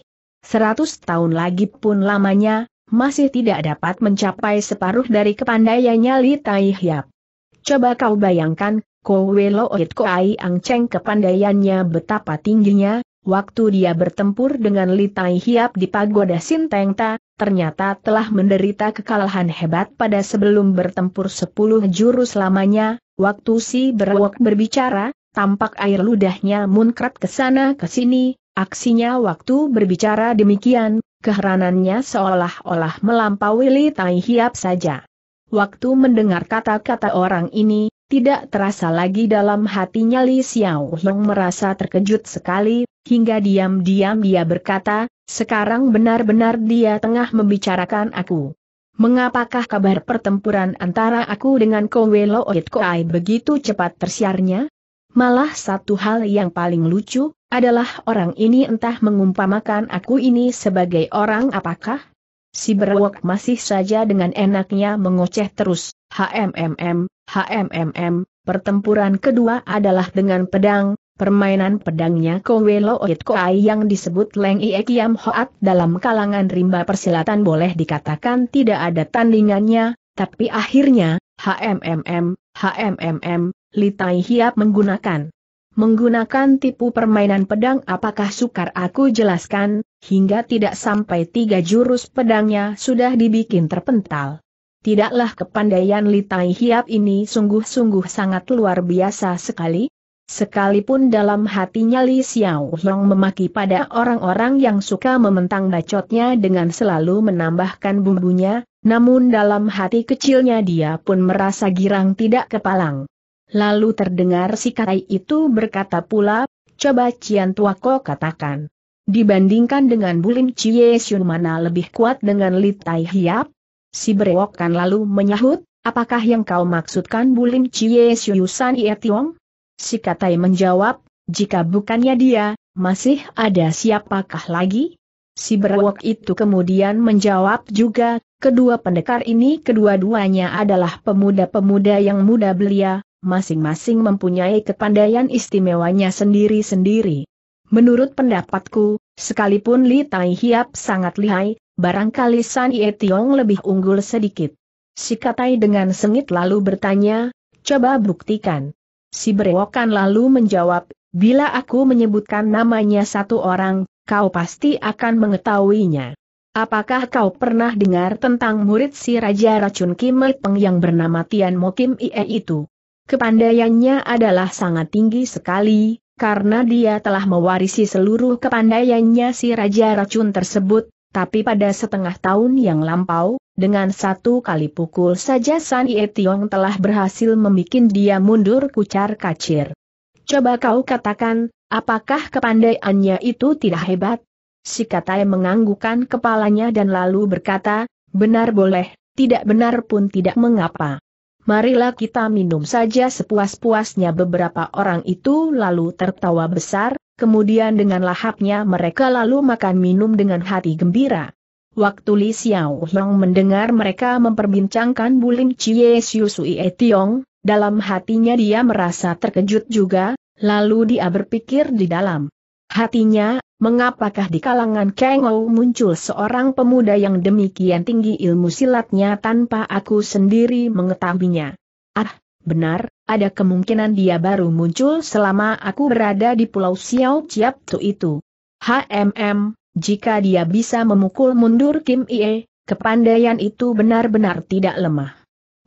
Seratus tahun lagi pun lamanya, masih tidak dapat mencapai separuh dari kepandaiannya Li Tai Hiap. Coba kau bayangkan, Kowe Loit Koai Angceng kepandaiannya betapa tingginya, waktu dia bertempur dengan Li Tai Hiap di Pagoda Sintengta, ternyata telah menderita kekalahan hebat pada sebelum bertempur sepuluh jurus lamanya, waktu si berwok berbicara, tampak air ludahnya munkrat ke sana ke sini, Aksinya waktu berbicara demikian, keheranannya seolah-olah melampaui Li Tai Hiap saja. Waktu mendengar kata-kata orang ini, tidak terasa lagi dalam hatinya Li Xiao Hong merasa terkejut sekali, hingga diam-diam dia berkata, sekarang benar-benar dia tengah membicarakan aku. Mengapakah kabar pertempuran antara aku dengan Kowe Loit Koai begitu cepat tersiarnya? Malah satu hal yang paling lucu, adalah orang ini entah mengumpamakan aku ini sebagai orang apakah? Si berwok masih saja dengan enaknya mengoceh terus, HMMM, HMMM, pertempuran kedua adalah dengan pedang, permainan pedangnya Kowelo Oit Koai yang disebut Leng Ie Kiam Hoat dalam kalangan rimba persilatan boleh dikatakan tidak ada tandingannya, tapi akhirnya, HMMM, HMMM, Litai Hiap menggunakan Menggunakan tipu permainan pedang apakah sukar aku jelaskan, hingga tidak sampai tiga jurus pedangnya sudah dibikin terpental. Tidaklah kepandaian Litai Hiap ini sungguh-sungguh sangat luar biasa sekali, Sekalipun dalam hatinya Li Xiao Long memaki pada orang-orang yang suka mementang bacotnya dengan selalu menambahkan bumbunya, namun dalam hati kecilnya dia pun merasa girang tidak kepalang. Lalu terdengar si katai itu berkata pula, coba Cian Tuako katakan. Dibandingkan dengan Bulim Cie Xion mana lebih kuat dengan Li Tai Hiap? Si kan lalu menyahut, apakah yang kau maksudkan Bulim Cie san Ie Tiong? Si katai menjawab, jika bukannya dia, masih ada siapakah lagi? Si berwok itu kemudian menjawab juga, kedua pendekar ini kedua-duanya adalah pemuda-pemuda yang muda belia, masing-masing mempunyai kepandaian istimewanya sendiri-sendiri. Menurut pendapatku, sekalipun Li Tai Hiap sangat lihai, barangkali San Ye Tiong lebih unggul sedikit. Si Katai dengan sengit lalu bertanya, coba buktikan. Si Berewokan lalu menjawab, bila aku menyebutkan namanya satu orang, kau pasti akan mengetahuinya. Apakah kau pernah dengar tentang murid si Raja Racun Kim Peng yang bernama Tian Mo Kim Ie itu? Kepandaiannya adalah sangat tinggi sekali, karena dia telah mewarisi seluruh kepandaiannya si Raja Racun tersebut, tapi pada setengah tahun yang lampau, dengan satu kali pukul saja San Ie telah berhasil membuat dia mundur kucar kacir. Coba kau katakan, apakah kepandaiannya itu tidak hebat? Si Katai menganggukkan kepalanya dan lalu berkata, benar boleh, tidak benar pun tidak mengapa. Marilah kita minum saja sepuas-puasnya beberapa orang itu lalu tertawa besar, kemudian dengan lahapnya mereka lalu makan minum dengan hati gembira. Waktu Li Xiao Hong mendengar mereka memperbincangkan Bulim Chie Siu Sui E Tiong, dalam hatinya dia merasa terkejut juga, lalu dia berpikir di dalam hatinya, mengapakah di kalangan Kengou muncul seorang pemuda yang demikian tinggi ilmu silatnya tanpa aku sendiri mengetahuinya. Ah, benar, ada kemungkinan dia baru muncul selama aku berada di Pulau Xiao Chiap Tu itu. HMM, jika dia bisa memukul mundur Kim Ie, kepandaian itu benar-benar tidak lemah.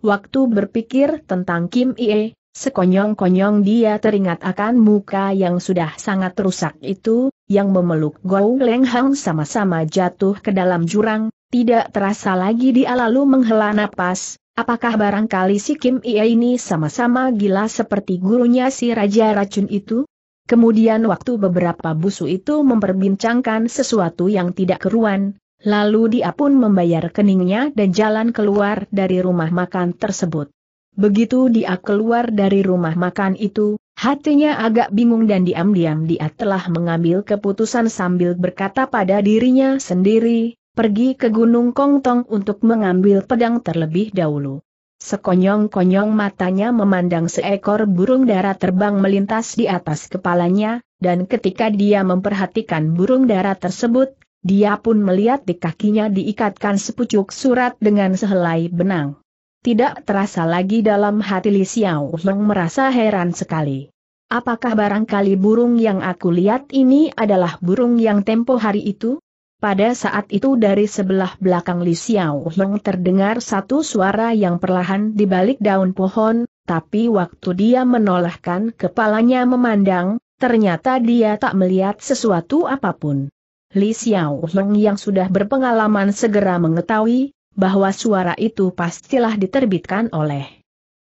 Waktu berpikir tentang Kim Ie, Sekonyong-konyong dia teringat akan muka yang sudah sangat rusak itu, yang memeluk Gou Leng Hang sama-sama jatuh ke dalam jurang, tidak terasa lagi dia lalu menghela napas, apakah barangkali si Kim Ia ini sama-sama gila seperti gurunya si Raja Racun itu? Kemudian waktu beberapa busu itu memperbincangkan sesuatu yang tidak keruan, lalu dia pun membayar keningnya dan jalan keluar dari rumah makan tersebut. Begitu dia keluar dari rumah makan itu, hatinya agak bingung dan diam-diam dia telah mengambil keputusan sambil berkata pada dirinya sendiri, pergi ke Gunung Kongtong untuk mengambil pedang terlebih dahulu. Sekonyong-konyong matanya memandang seekor burung darah terbang melintas di atas kepalanya, dan ketika dia memperhatikan burung darah tersebut, dia pun melihat di kakinya diikatkan sepucuk surat dengan sehelai benang. Tidak terasa lagi dalam hati Li Xiao Long merasa heran sekali. Apakah barangkali burung yang aku lihat ini adalah burung yang tempo hari itu? Pada saat itu dari sebelah belakang Li Xiao Long terdengar satu suara yang perlahan di balik daun pohon, tapi waktu dia menolehkan kepalanya memandang, ternyata dia tak melihat sesuatu apapun. Li Xiao Long yang sudah berpengalaman segera mengetahui, bahwa suara itu pastilah diterbitkan oleh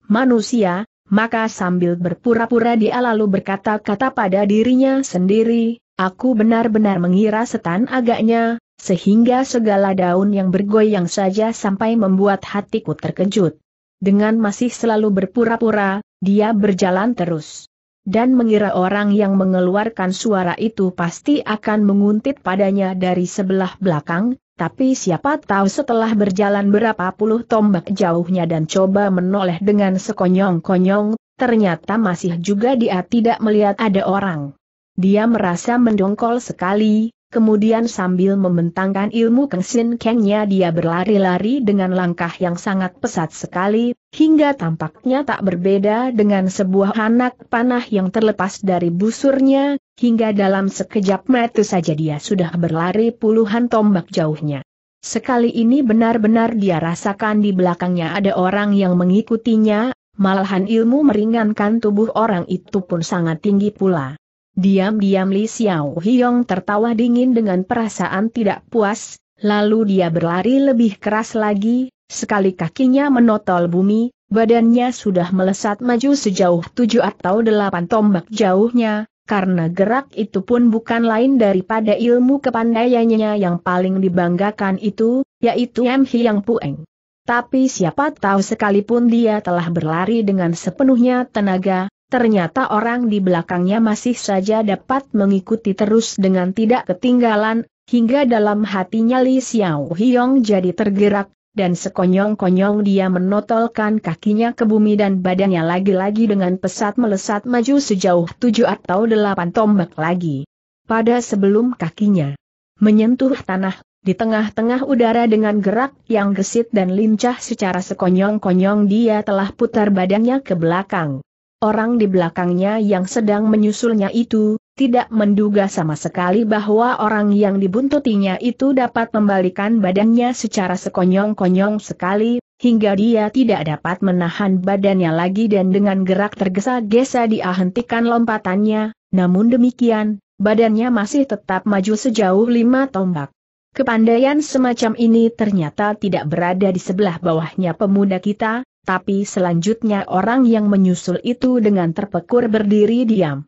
manusia, maka sambil berpura-pura dia lalu berkata-kata pada dirinya sendiri, aku benar-benar mengira setan agaknya, sehingga segala daun yang bergoyang saja sampai membuat hatiku terkejut. Dengan masih selalu berpura-pura, dia berjalan terus. Dan mengira orang yang mengeluarkan suara itu pasti akan menguntit padanya dari sebelah belakang, tapi siapa tahu setelah berjalan berapa puluh tombak jauhnya dan coba menoleh dengan sekonyong-konyong, ternyata masih juga dia tidak melihat ada orang. Dia merasa mendongkol sekali, kemudian sambil membentangkan ilmu kengsin kengnya dia berlari-lari dengan langkah yang sangat pesat sekali, hingga tampaknya tak berbeda dengan sebuah anak panah yang terlepas dari busurnya, Hingga dalam sekejap mata saja dia sudah berlari puluhan tombak jauhnya. Sekali ini benar-benar dia rasakan di belakangnya ada orang yang mengikutinya, malahan ilmu meringankan tubuh orang itu pun sangat tinggi pula. Diam-diam Li Xiao Hiong tertawa dingin dengan perasaan tidak puas, lalu dia berlari lebih keras lagi, sekali kakinya menotol bumi, badannya sudah melesat maju sejauh tujuh atau delapan tombak jauhnya, karena gerak itu pun bukan lain daripada ilmu kepandaiannya yang paling dibanggakan itu, yaitu M. yang Pueng. Tapi siapa tahu sekalipun dia telah berlari dengan sepenuhnya tenaga, ternyata orang di belakangnya masih saja dapat mengikuti terus dengan tidak ketinggalan, hingga dalam hatinya Li Xiao Hiong jadi tergerak, dan sekonyong-konyong dia menotolkan kakinya ke bumi dan badannya lagi-lagi dengan pesat melesat maju sejauh tujuh atau delapan tombak lagi. Pada sebelum kakinya menyentuh tanah, di tengah-tengah udara dengan gerak yang gesit dan lincah secara sekonyong-konyong dia telah putar badannya ke belakang. Orang di belakangnya yang sedang menyusulnya itu, tidak menduga sama sekali bahwa orang yang dibuntutinya itu dapat membalikan badannya secara sekonyong-konyong sekali, hingga dia tidak dapat menahan badannya lagi dan dengan gerak tergesa-gesa dia hentikan lompatannya, namun demikian, badannya masih tetap maju sejauh lima tombak. Kepandaian semacam ini ternyata tidak berada di sebelah bawahnya pemuda kita, tapi selanjutnya orang yang menyusul itu dengan terpekur berdiri diam.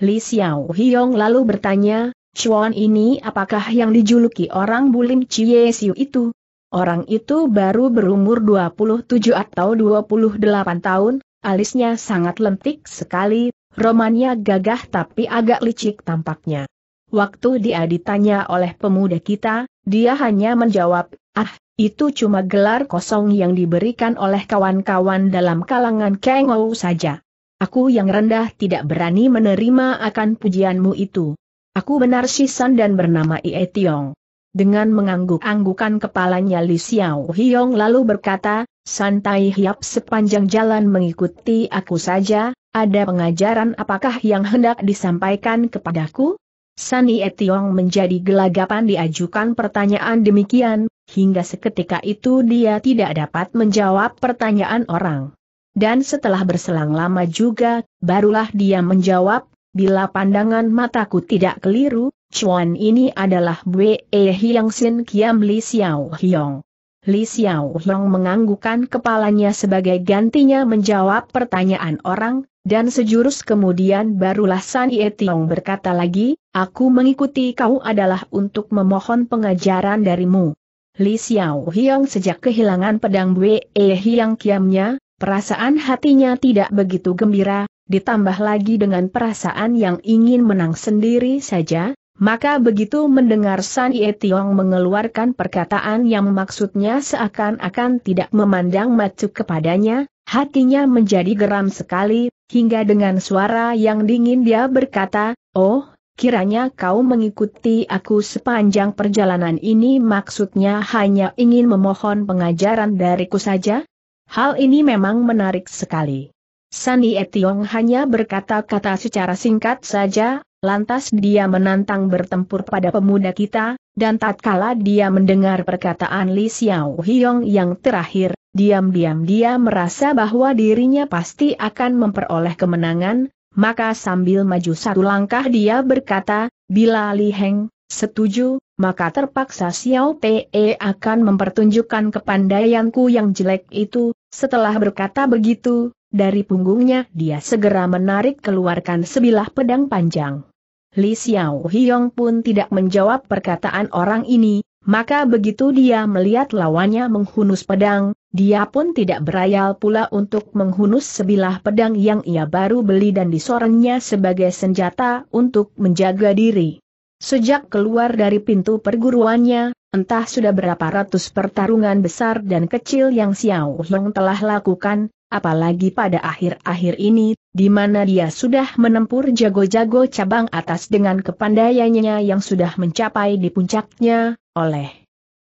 Li Xiao Hiong lalu bertanya, Chuan ini apakah yang dijuluki orang bulim Chie Siu itu? Orang itu baru berumur 27 atau 28 tahun, alisnya sangat lentik sekali, romannya gagah tapi agak licik tampaknya. Waktu dia ditanya oleh pemuda kita, dia hanya menjawab, ah, itu cuma gelar kosong yang diberikan oleh kawan-kawan dalam kalangan Kengou saja. Aku yang rendah tidak berani menerima akan pujianmu itu. Aku benar Shisan dan bernama Ie Tiong. Dengan mengangguk-anggukan kepalanya Li Xiao Hiong lalu berkata, santai hiap sepanjang jalan mengikuti aku saja, ada pengajaran apakah yang hendak disampaikan kepadaku? San Ie Tiong menjadi gelagapan diajukan pertanyaan demikian, hingga seketika itu dia tidak dapat menjawab pertanyaan orang. Dan setelah berselang lama juga, barulah dia menjawab, bila pandangan mataku tidak keliru, Chuan ini adalah Bwe e Hiang Sin Kiam Li Xiao Hiong. Li Xiao Hiong menganggukan kepalanya sebagai gantinya menjawab pertanyaan orang, dan sejurus kemudian barulah San Ye Tiong berkata lagi, aku mengikuti kau adalah untuk memohon pengajaran darimu. Li Xiao Hiong sejak kehilangan pedang Bwe e Hiang Kiamnya, Perasaan hatinya tidak begitu gembira, ditambah lagi dengan perasaan yang ingin menang sendiri saja, maka begitu mendengar San Ye Tiong mengeluarkan perkataan yang maksudnya seakan-akan tidak memandang macu kepadanya, hatinya menjadi geram sekali, hingga dengan suara yang dingin dia berkata, Oh, kiranya kau mengikuti aku sepanjang perjalanan ini maksudnya hanya ingin memohon pengajaran dariku saja? Hal ini memang menarik sekali. Sani Etiong hanya berkata-kata secara singkat saja, lantas dia menantang bertempur pada pemuda kita, dan tatkala dia mendengar perkataan Li Xiao Hiong yang terakhir, diam-diam dia merasa bahwa dirinya pasti akan memperoleh kemenangan, maka sambil maju satu langkah dia berkata, bila Li Heng, setuju, maka terpaksa Xiao Pe akan mempertunjukkan kepandaianku yang jelek itu, setelah berkata begitu, dari punggungnya dia segera menarik keluarkan sebilah pedang panjang. Li Xiao Hiong pun tidak menjawab perkataan orang ini, maka begitu dia melihat lawannya menghunus pedang, dia pun tidak berayal pula untuk menghunus sebilah pedang yang ia baru beli dan disorongnya sebagai senjata untuk menjaga diri. Sejak keluar dari pintu perguruannya, entah sudah berapa ratus pertarungan besar dan kecil yang Xiao Long telah lakukan, apalagi pada akhir-akhir ini, di mana dia sudah menempur jago-jago cabang atas dengan kepandaiannya yang sudah mencapai di puncaknya, oleh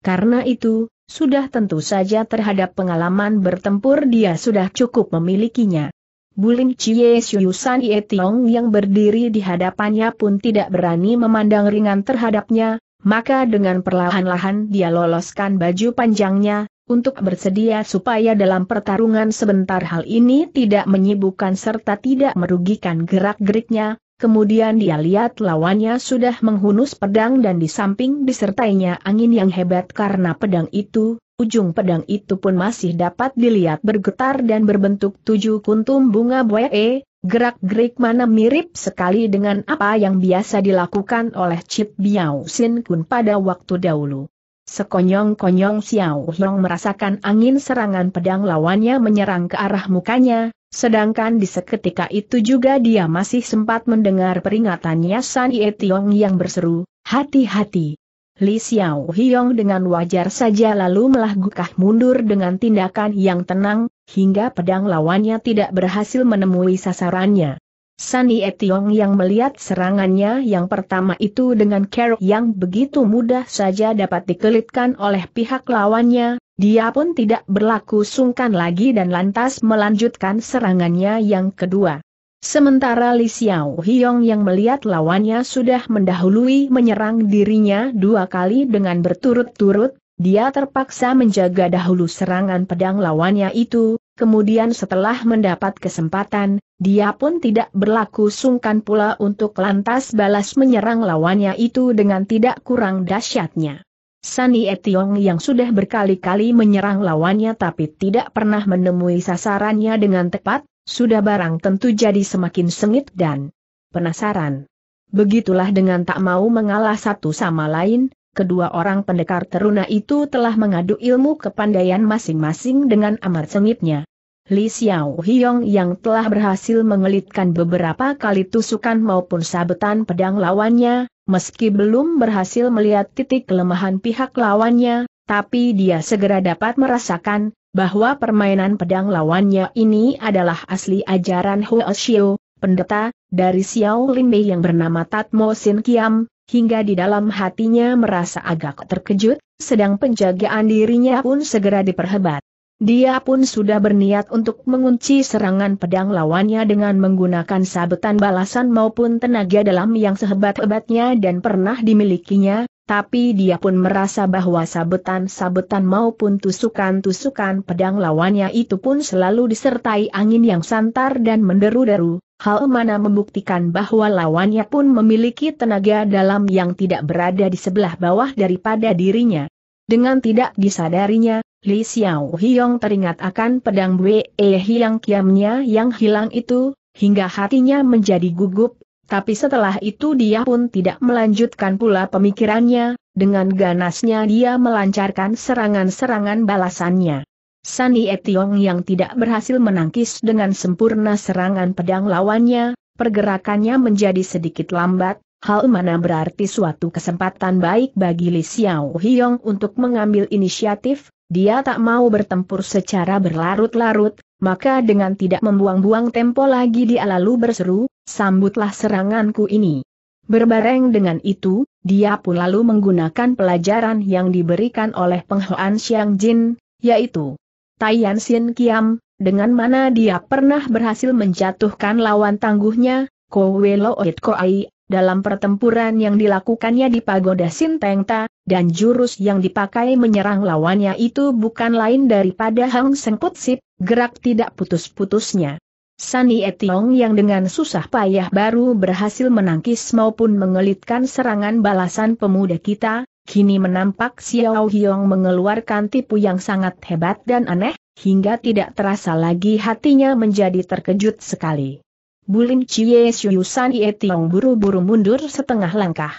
karena itu, sudah tentu saja terhadap pengalaman bertempur dia sudah cukup memilikinya. Bulim Chie San Ye Tiong yang berdiri di hadapannya pun tidak berani memandang ringan terhadapnya, maka dengan perlahan-lahan dia loloskan baju panjangnya, untuk bersedia supaya dalam pertarungan sebentar hal ini tidak menyibukkan serta tidak merugikan gerak-geriknya, Kemudian dia lihat lawannya sudah menghunus pedang dan di samping disertainya angin yang hebat karena pedang itu, ujung pedang itu pun masih dapat dilihat bergetar dan berbentuk tujuh kuntum bunga buae, gerak-gerik mana mirip sekali dengan apa yang biasa dilakukan oleh Chip Biao Sin Kun pada waktu dahulu. Sekonyong-konyong Xiao Long merasakan angin serangan pedang lawannya menyerang ke arah mukanya, Sedangkan di seketika itu juga dia masih sempat mendengar peringatannya San Ye Tiong yang berseru, hati-hati. Li Xiao Hiong dengan wajar saja lalu melahgukah mundur dengan tindakan yang tenang, hingga pedang lawannya tidak berhasil menemui sasarannya. Sani Tiong yang melihat serangannya yang pertama itu dengan kerok yang begitu mudah saja dapat dikelitkan oleh pihak lawannya, dia pun tidak berlaku sungkan lagi dan lantas melanjutkan serangannya yang kedua. Sementara Li Xiao Hiong yang melihat lawannya sudah mendahului menyerang dirinya dua kali dengan berturut-turut, dia terpaksa menjaga dahulu serangan pedang lawannya itu, kemudian setelah mendapat kesempatan, dia pun tidak berlaku sungkan pula untuk lantas balas menyerang lawannya itu dengan tidak kurang dahsyatnya. Sani Etiong yang sudah berkali-kali menyerang lawannya tapi tidak pernah menemui sasarannya dengan tepat, sudah barang tentu jadi semakin sengit dan penasaran. Begitulah dengan tak mau mengalah satu sama lain, kedua orang pendekar teruna itu telah mengadu ilmu kepandaian masing-masing dengan amat sengitnya. Li Xiao Hiong yang telah berhasil mengelitkan beberapa kali tusukan maupun sabetan pedang lawannya, Meski belum berhasil melihat titik kelemahan pihak lawannya, tapi dia segera dapat merasakan bahwa permainan pedang lawannya ini adalah asli ajaran Huo Xiu, pendeta, dari Xiao Limbe yang bernama Tatmo Sin Kiam, hingga di dalam hatinya merasa agak terkejut, sedang penjagaan dirinya pun segera diperhebat. Dia pun sudah berniat untuk mengunci serangan pedang lawannya dengan menggunakan sabetan balasan maupun tenaga dalam yang sehebat-hebatnya dan pernah dimilikinya, tapi dia pun merasa bahwa sabetan-sabetan maupun tusukan-tusukan pedang lawannya itu pun selalu disertai angin yang santar dan menderu-deru, hal mana membuktikan bahwa lawannya pun memiliki tenaga dalam yang tidak berada di sebelah bawah daripada dirinya. Dengan tidak disadarinya, Li Xiao Hiong teringat akan pedang Wei e Hiang Kiamnya yang hilang itu, hingga hatinya menjadi gugup, tapi setelah itu dia pun tidak melanjutkan pula pemikirannya, dengan ganasnya dia melancarkan serangan-serangan balasannya. Sani Etiong yang tidak berhasil menangkis dengan sempurna serangan pedang lawannya, pergerakannya menjadi sedikit lambat, Hal mana berarti suatu kesempatan baik bagi Li Xiao Hiong untuk mengambil inisiatif, dia tak mau bertempur secara berlarut-larut, maka dengan tidak membuang-buang tempo lagi dia lalu berseru, sambutlah seranganku ini. Berbareng dengan itu, dia pun lalu menggunakan pelajaran yang diberikan oleh Penghoan Xiang Jin, yaitu Taiyan Xin Kiam, dengan mana dia pernah berhasil menjatuhkan lawan tangguhnya, Ko Welo Koai, dalam pertempuran yang dilakukannya di pagoda Sintengta, dan jurus yang dipakai menyerang lawannya itu bukan lain daripada Hang Seng Putsip, gerak tidak putus-putusnya. Sani Etiong yang dengan susah payah baru berhasil menangkis maupun mengelitkan serangan balasan pemuda kita, kini menampak Xiao Hiong mengeluarkan tipu yang sangat hebat dan aneh, hingga tidak terasa lagi hatinya menjadi terkejut sekali. Bulim Chie San Ie Tiong buru-buru mundur setengah langkah.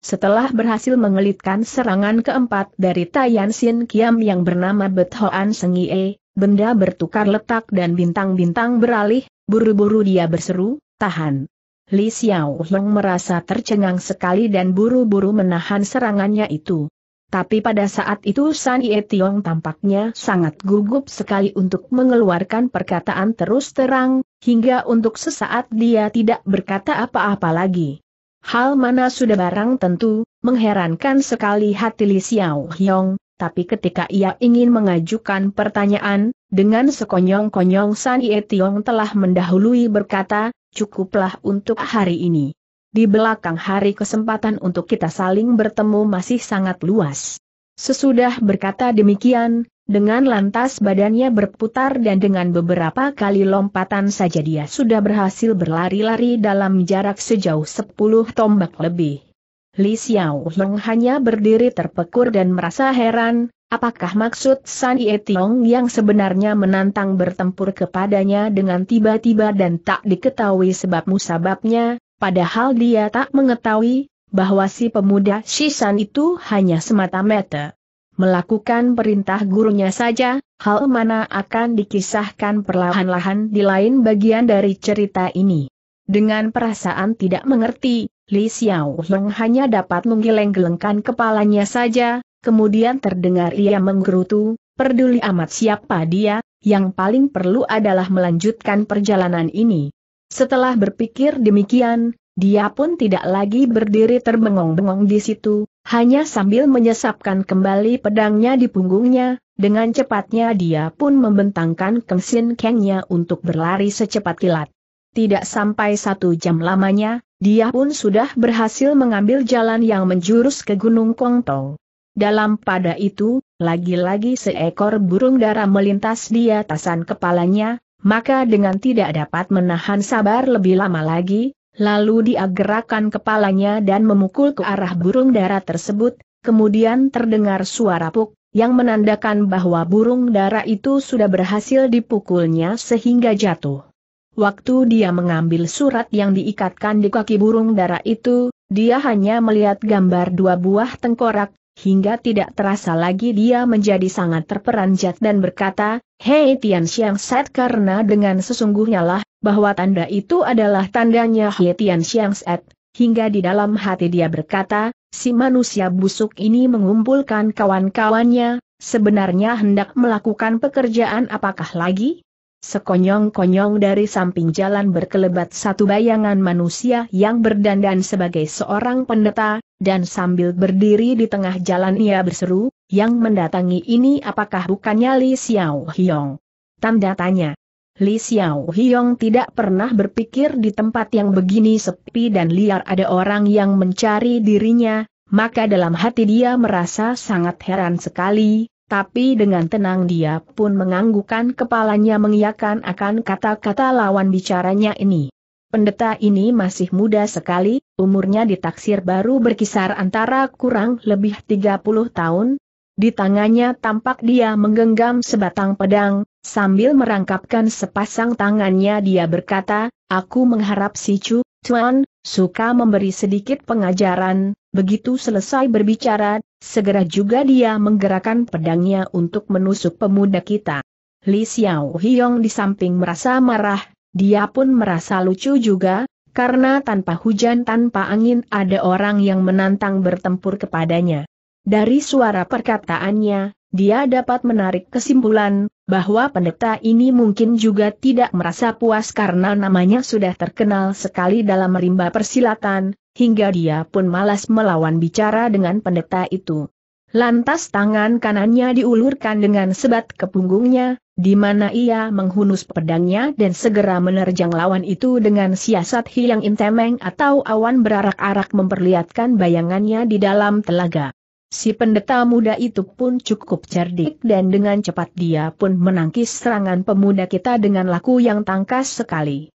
Setelah berhasil mengelitkan serangan keempat dari Tayan Sin Kiam yang bernama Bet Bethoan E, benda bertukar letak dan bintang-bintang beralih, buru-buru dia berseru, tahan. Li Xiao Hong merasa tercengang sekali dan buru-buru menahan serangannya itu. Tapi pada saat itu San Ye Tiong tampaknya sangat gugup sekali untuk mengeluarkan perkataan terus terang, hingga untuk sesaat dia tidak berkata apa-apa lagi. Hal mana sudah barang tentu, mengherankan sekali hati Li Xiao Hyong, tapi ketika ia ingin mengajukan pertanyaan, dengan sekonyong-konyong San Ye Tiong telah mendahului berkata, cukuplah untuk hari ini. Di belakang hari kesempatan untuk kita saling bertemu masih sangat luas. Sesudah berkata demikian, dengan lantas badannya berputar dan dengan beberapa kali lompatan saja dia sudah berhasil berlari-lari dalam jarak sejauh 10 tombak lebih. Li Xiao Long hanya berdiri terpekur dan merasa heran, apakah maksud San Ye Tiong yang sebenarnya menantang bertempur kepadanya dengan tiba-tiba dan tak diketahui sebab musababnya, padahal dia tak mengetahui bahwa si pemuda Shishan itu hanya semata-mata melakukan perintah gurunya saja, hal mana akan dikisahkan perlahan-lahan di lain bagian dari cerita ini. Dengan perasaan tidak mengerti, Li Xiao Heng hanya dapat menggeleng-gelengkan kepalanya saja, kemudian terdengar ia menggerutu, peduli amat siapa dia, yang paling perlu adalah melanjutkan perjalanan ini. Setelah berpikir demikian, dia pun tidak lagi berdiri terbengong-bengong di situ, hanya sambil menyesapkan kembali pedangnya di punggungnya, dengan cepatnya dia pun membentangkan kengsin kengnya untuk berlari secepat kilat. Tidak sampai satu jam lamanya, dia pun sudah berhasil mengambil jalan yang menjurus ke Gunung Kongtong. Dalam pada itu, lagi-lagi seekor burung dara melintas di atasan kepalanya, maka dengan tidak dapat menahan sabar lebih lama lagi, lalu dia gerakan kepalanya dan memukul ke arah burung dara tersebut, kemudian terdengar suara puk, yang menandakan bahwa burung dara itu sudah berhasil dipukulnya sehingga jatuh. Waktu dia mengambil surat yang diikatkan di kaki burung dara itu, dia hanya melihat gambar dua buah tengkorak, hingga tidak terasa lagi dia menjadi sangat terperanjat dan berkata, Hei Tian Xiang Set karena dengan sesungguhnya lah, bahwa tanda itu adalah tandanya Hei Tian Xiang Set, hingga di dalam hati dia berkata, si manusia busuk ini mengumpulkan kawan-kawannya, sebenarnya hendak melakukan pekerjaan apakah lagi? Sekonyong-konyong dari samping jalan berkelebat satu bayangan manusia yang berdandan sebagai seorang pendeta, dan sambil berdiri di tengah jalan ia berseru, yang mendatangi ini apakah bukannya Li Xiao Hiong? Tanda tanya. Li Xiao Hiong tidak pernah berpikir di tempat yang begini sepi dan liar ada orang yang mencari dirinya, maka dalam hati dia merasa sangat heran sekali, tapi dengan tenang dia pun menganggukkan kepalanya mengiyakan akan kata-kata lawan bicaranya ini. Pendeta ini masih muda sekali, umurnya ditaksir baru berkisar antara kurang lebih 30 tahun. Di tangannya tampak dia menggenggam sebatang pedang, sambil merangkapkan sepasang tangannya dia berkata, Aku mengharap si Chu, Tuan, suka memberi sedikit pengajaran, begitu selesai berbicara, segera juga dia menggerakkan pedangnya untuk menusuk pemuda kita. Li Xiao Hiong di samping merasa marah, dia pun merasa lucu juga, karena tanpa hujan tanpa angin ada orang yang menantang bertempur kepadanya. Dari suara perkataannya, dia dapat menarik kesimpulan, bahwa pendeta ini mungkin juga tidak merasa puas karena namanya sudah terkenal sekali dalam rimba persilatan, hingga dia pun malas melawan bicara dengan pendeta itu. Lantas tangan kanannya diulurkan dengan sebat ke punggungnya, di mana ia menghunus pedangnya dan segera menerjang lawan itu dengan siasat hilang intemeng atau awan berarak-arak memperlihatkan bayangannya di dalam telaga. Si pendeta muda itu pun cukup cerdik dan dengan cepat dia pun menangkis serangan pemuda kita dengan laku yang tangkas sekali.